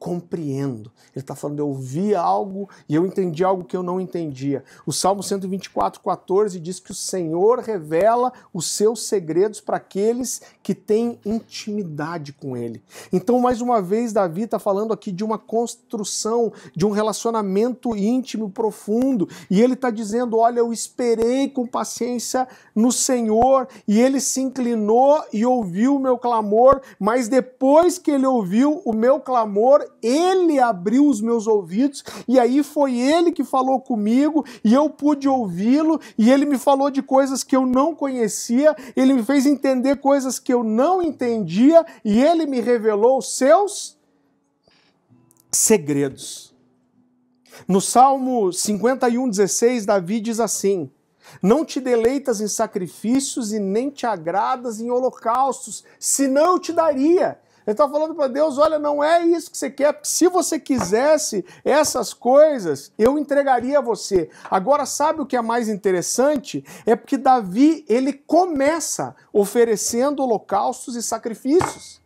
compreendo. Ele está falando, eu vi algo e eu entendi algo que eu não entendia. O Salmo 124, 14 diz que o Senhor revela os seus segredos para aqueles que têm intimidade com Ele. Então, mais uma vez, Davi está falando aqui de uma construção, de um relacionamento íntimo, profundo. E ele está dizendo: Olha, eu esperei com paciência no Senhor e ele se inclinou e ouviu o meu clamor, mas depois que ele ouviu o meu clamor, ele abriu os meus ouvidos e aí foi ele que falou comigo e eu pude ouvi-lo e ele me falou de coisas que eu não conhecia, ele me fez entender coisas que eu não entendia e ele me revelou os seus segredos. No Salmo 51:16, Davi diz assim: não te deleitas em sacrifícios e nem te agradas em holocaustos, senão eu te daria. Ele está falando para Deus: olha, não é isso que você quer, porque se você quisesse essas coisas, eu entregaria a você. Agora, sabe o que é mais interessante? É porque Davi ele começa oferecendo holocaustos e sacrifícios.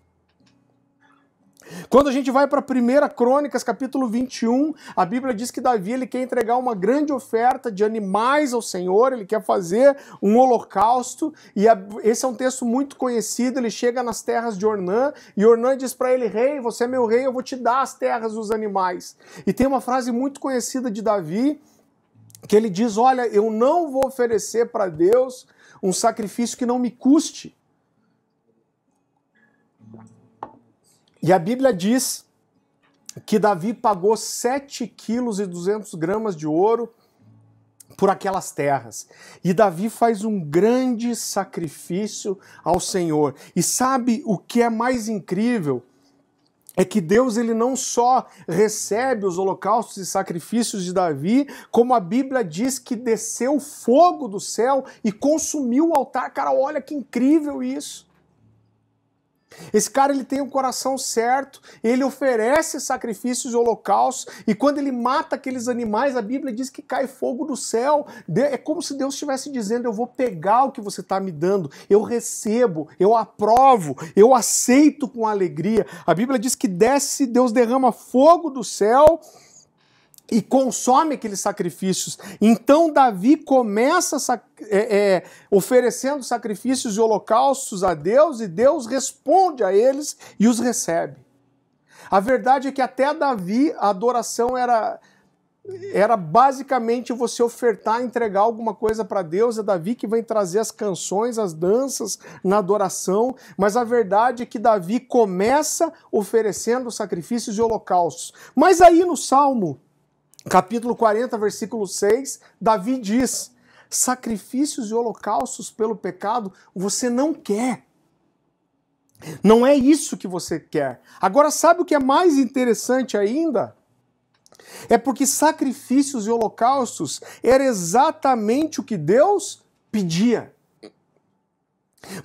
Quando a gente vai para 1 Crônicas, capítulo 21, a Bíblia diz que Davi ele quer entregar uma grande oferta de animais ao Senhor, ele quer fazer um holocausto, e a, esse é um texto muito conhecido, ele chega nas terras de Ornã, e Ornã diz para ele, rei, você é meu rei, eu vou te dar as terras dos animais. E tem uma frase muito conhecida de Davi, que ele diz, olha, eu não vou oferecer para Deus um sacrifício que não me custe. E a Bíblia diz que Davi pagou 7 quilos e 200 gramas de ouro por aquelas terras. E Davi faz um grande sacrifício ao Senhor. E sabe o que é mais incrível? É que Deus ele não só recebe os holocaustos e sacrifícios de Davi, como a Bíblia diz que desceu fogo do céu e consumiu o altar. Cara, olha que incrível isso. Esse cara ele tem o coração certo, ele oferece sacrifícios e holocaustos, e quando ele mata aqueles animais, a Bíblia diz que cai fogo do céu. É como se Deus estivesse dizendo: Eu vou pegar o que você está me dando, eu recebo, eu aprovo, eu aceito com alegria. A Bíblia diz que desce, Deus derrama fogo do céu e consome aqueles sacrifícios. Então Davi começa é, é, oferecendo sacrifícios e holocaustos a Deus, e Deus responde a eles e os recebe. A verdade é que até Davi a adoração era era basicamente você ofertar, entregar alguma coisa para Deus. É Davi que vem trazer as canções, as danças na adoração. Mas a verdade é que Davi começa oferecendo sacrifícios e holocaustos. Mas aí no Salmo capítulo 40, versículo 6, Davi diz: sacrifícios e holocaustos pelo pecado você não quer. Não é isso que você quer. Agora, sabe o que é mais interessante ainda? É porque sacrifícios e holocaustos era exatamente o que Deus pedia.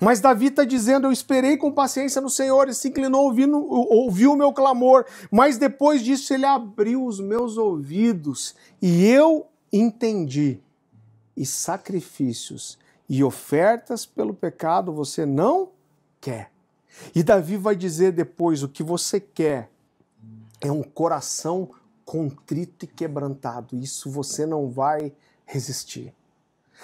Mas Davi está dizendo: Eu esperei com paciência no Senhor, e se inclinou, ouvindo, ouviu o meu clamor, mas depois disso ele abriu os meus ouvidos, e eu entendi. E sacrifícios e ofertas pelo pecado você não quer. E Davi vai dizer depois: O que você quer é um coração contrito e quebrantado, isso você não vai resistir.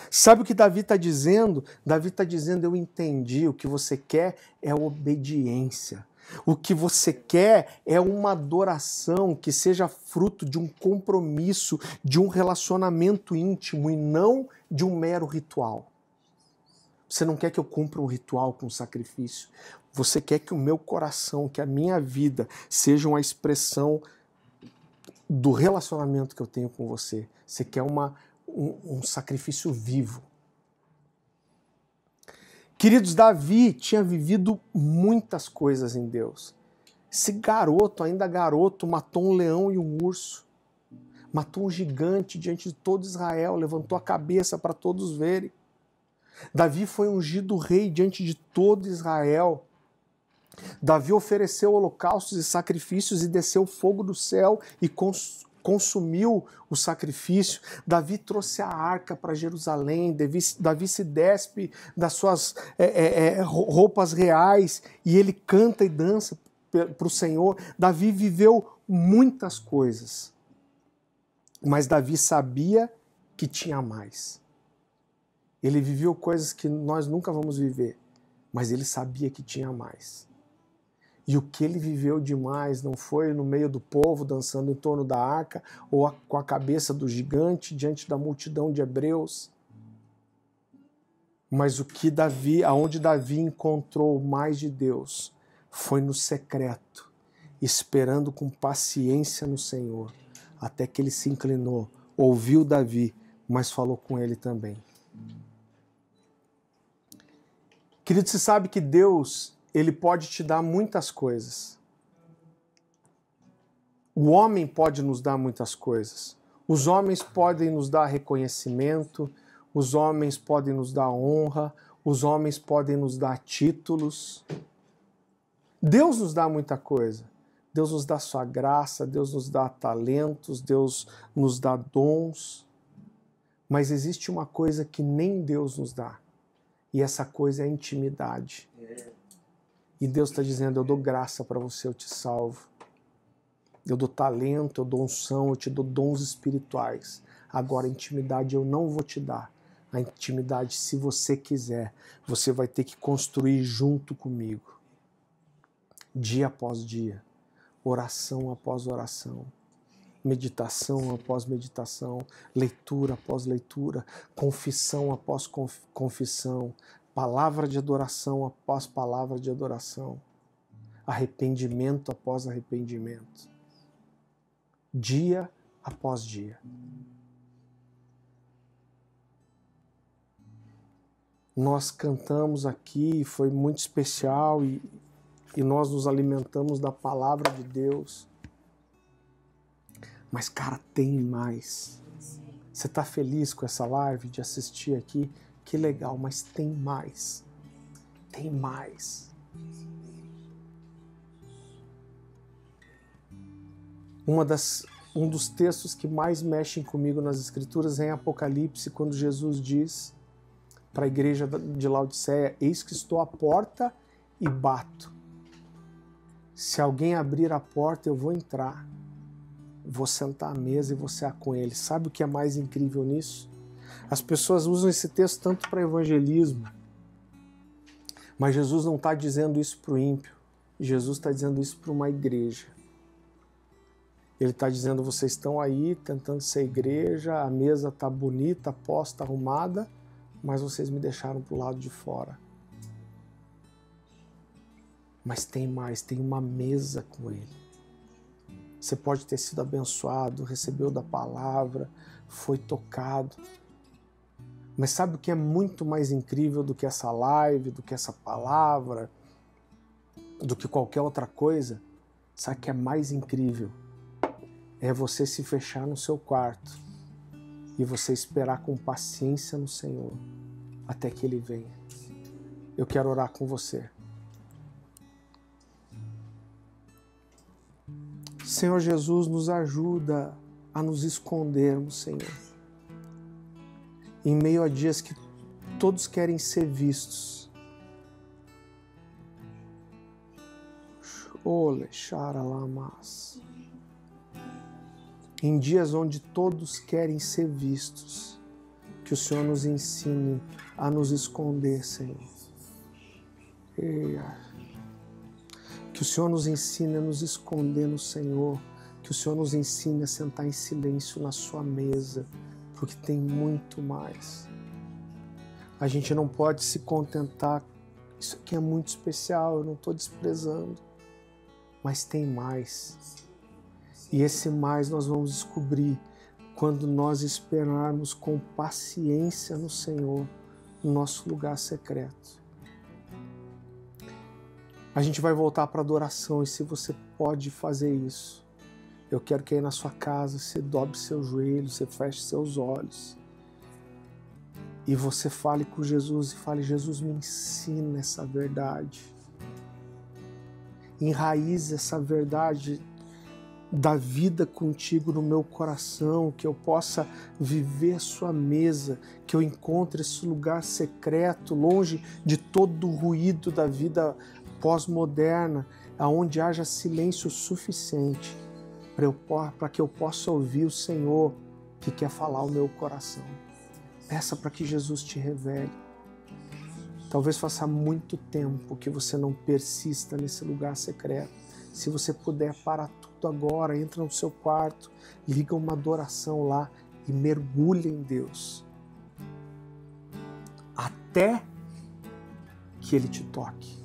Sabe o que Davi está dizendo? Davi está dizendo: Eu entendi, o que você quer é obediência. O que você quer é uma adoração que seja fruto de um compromisso, de um relacionamento íntimo e não de um mero ritual. Você não quer que eu cumpra um ritual com sacrifício. Você quer que o meu coração, que a minha vida sejam a expressão do relacionamento que eu tenho com você. Você quer uma um, um sacrifício vivo. Queridos, Davi tinha vivido muitas coisas em Deus. Esse garoto, ainda garoto, matou um leão e um urso. Matou um gigante diante de todo Israel, levantou a cabeça para todos verem. Davi foi ungido rei diante de todo Israel. Davi ofereceu holocaustos e sacrifícios e desceu fogo do céu e cons consumiu o sacrifício. Davi trouxe a arca para Jerusalém, Davi, Davi, se despe das suas é, é, é roupas reais e ele canta e dança para o Senhor. Davi viveu muitas coisas, mas Davi sabia que tinha mais. Ele viveu coisas que nós nunca vamos viver, mas ele sabia que tinha mais. E o que ele viveu demais não foi no meio do povo dançando em torno da arca ou a, com a cabeça do gigante diante da multidão de hebreus. Mas o que Davi, aonde Davi encontrou mais de Deus, foi no secreto, esperando com paciência no Senhor, até que ele se inclinou, ouviu Davi, mas falou com ele também. Querido, se sabe que Deus ele pode te dar muitas coisas. O homem pode nos dar muitas coisas. Os homens podem nos dar reconhecimento, os homens podem nos dar honra, os homens podem nos dar títulos. Deus nos dá muita coisa. Deus nos dá sua graça, Deus nos dá talentos, Deus nos dá dons. Mas existe uma coisa que nem Deus nos dá. E essa coisa é a intimidade. E Deus está dizendo: Eu dou graça para você, eu te salvo. Eu dou talento, eu dou unção, eu te dou dons espirituais. Agora, intimidade eu não vou te dar. A intimidade, se você quiser, você vai ter que construir junto comigo, dia após dia, oração após oração meditação após meditação, leitura após leitura, confissão após confissão, palavra de adoração após palavra de adoração, arrependimento após arrependimento, dia após dia. Nós cantamos aqui, foi muito especial e, e nós nos alimentamos da palavra de Deus. Mas, cara, tem mais. Você está feliz com essa live de assistir aqui? que legal, mas tem mais. Tem mais. Uma das, um dos textos que mais mexem comigo nas Escrituras é em Apocalipse, quando Jesus diz para a igreja de Laodiceia: Eis que estou à porta e bato. Se alguém abrir a porta, eu vou entrar, vou sentar à mesa e vou cear com ele. Sabe o que é mais incrível nisso? As pessoas usam esse texto tanto para evangelismo, mas Jesus não está dizendo isso para o ímpio, Jesus está dizendo isso para uma igreja. Ele está dizendo: vocês estão aí tentando ser igreja, a mesa está bonita, posta, arrumada, mas vocês me deixaram para o lado de fora. Mas tem mais, tem uma mesa com ele. Você pode ter sido abençoado, recebeu da palavra, foi tocado, mas sabe o que é muito mais incrível do que essa live, do que essa palavra, do que qualquer outra coisa? Sabe o que é mais incrível? É você se fechar no seu quarto e você esperar com paciência no Senhor até que Ele venha. Eu quero orar com você. Senhor Jesus, nos ajuda a nos escondermos, Senhor em meio a dias que todos querem ser vistos. Ole lamas. Em dias onde todos querem ser vistos, que o Senhor nos ensine a nos esconder, Senhor. Que o Senhor nos ensine a nos esconder no Senhor. Que o Senhor nos ensine a sentar em silêncio na Sua mesa porque tem muito mais. A gente não pode se contentar. Isso aqui é muito especial, eu não estou desprezando. Mas tem mais. E esse mais nós vamos descobrir quando nós esperarmos com paciência no Senhor, no nosso lugar secreto. A gente vai voltar para a adoração e se você pode fazer isso, eu quero que aí na sua casa você dobre seu joelho, você feche seus olhos. E você fale com Jesus e fale: Jesus, me ensina essa verdade. Enraize essa verdade da vida contigo no meu coração, que eu possa viver a sua mesa, que eu encontre esse lugar secreto, longe de todo o ruído da vida pós-moderna, aonde haja silêncio suficiente para que eu possa ouvir o Senhor que quer falar o meu coração. Peça para que Jesus te revele. Talvez faça muito tempo que você não persista nesse lugar secreto. Se você puder, para tudo agora, entra no seu quarto, liga uma adoração lá e mergulhe em Deus. Até que Ele te toque.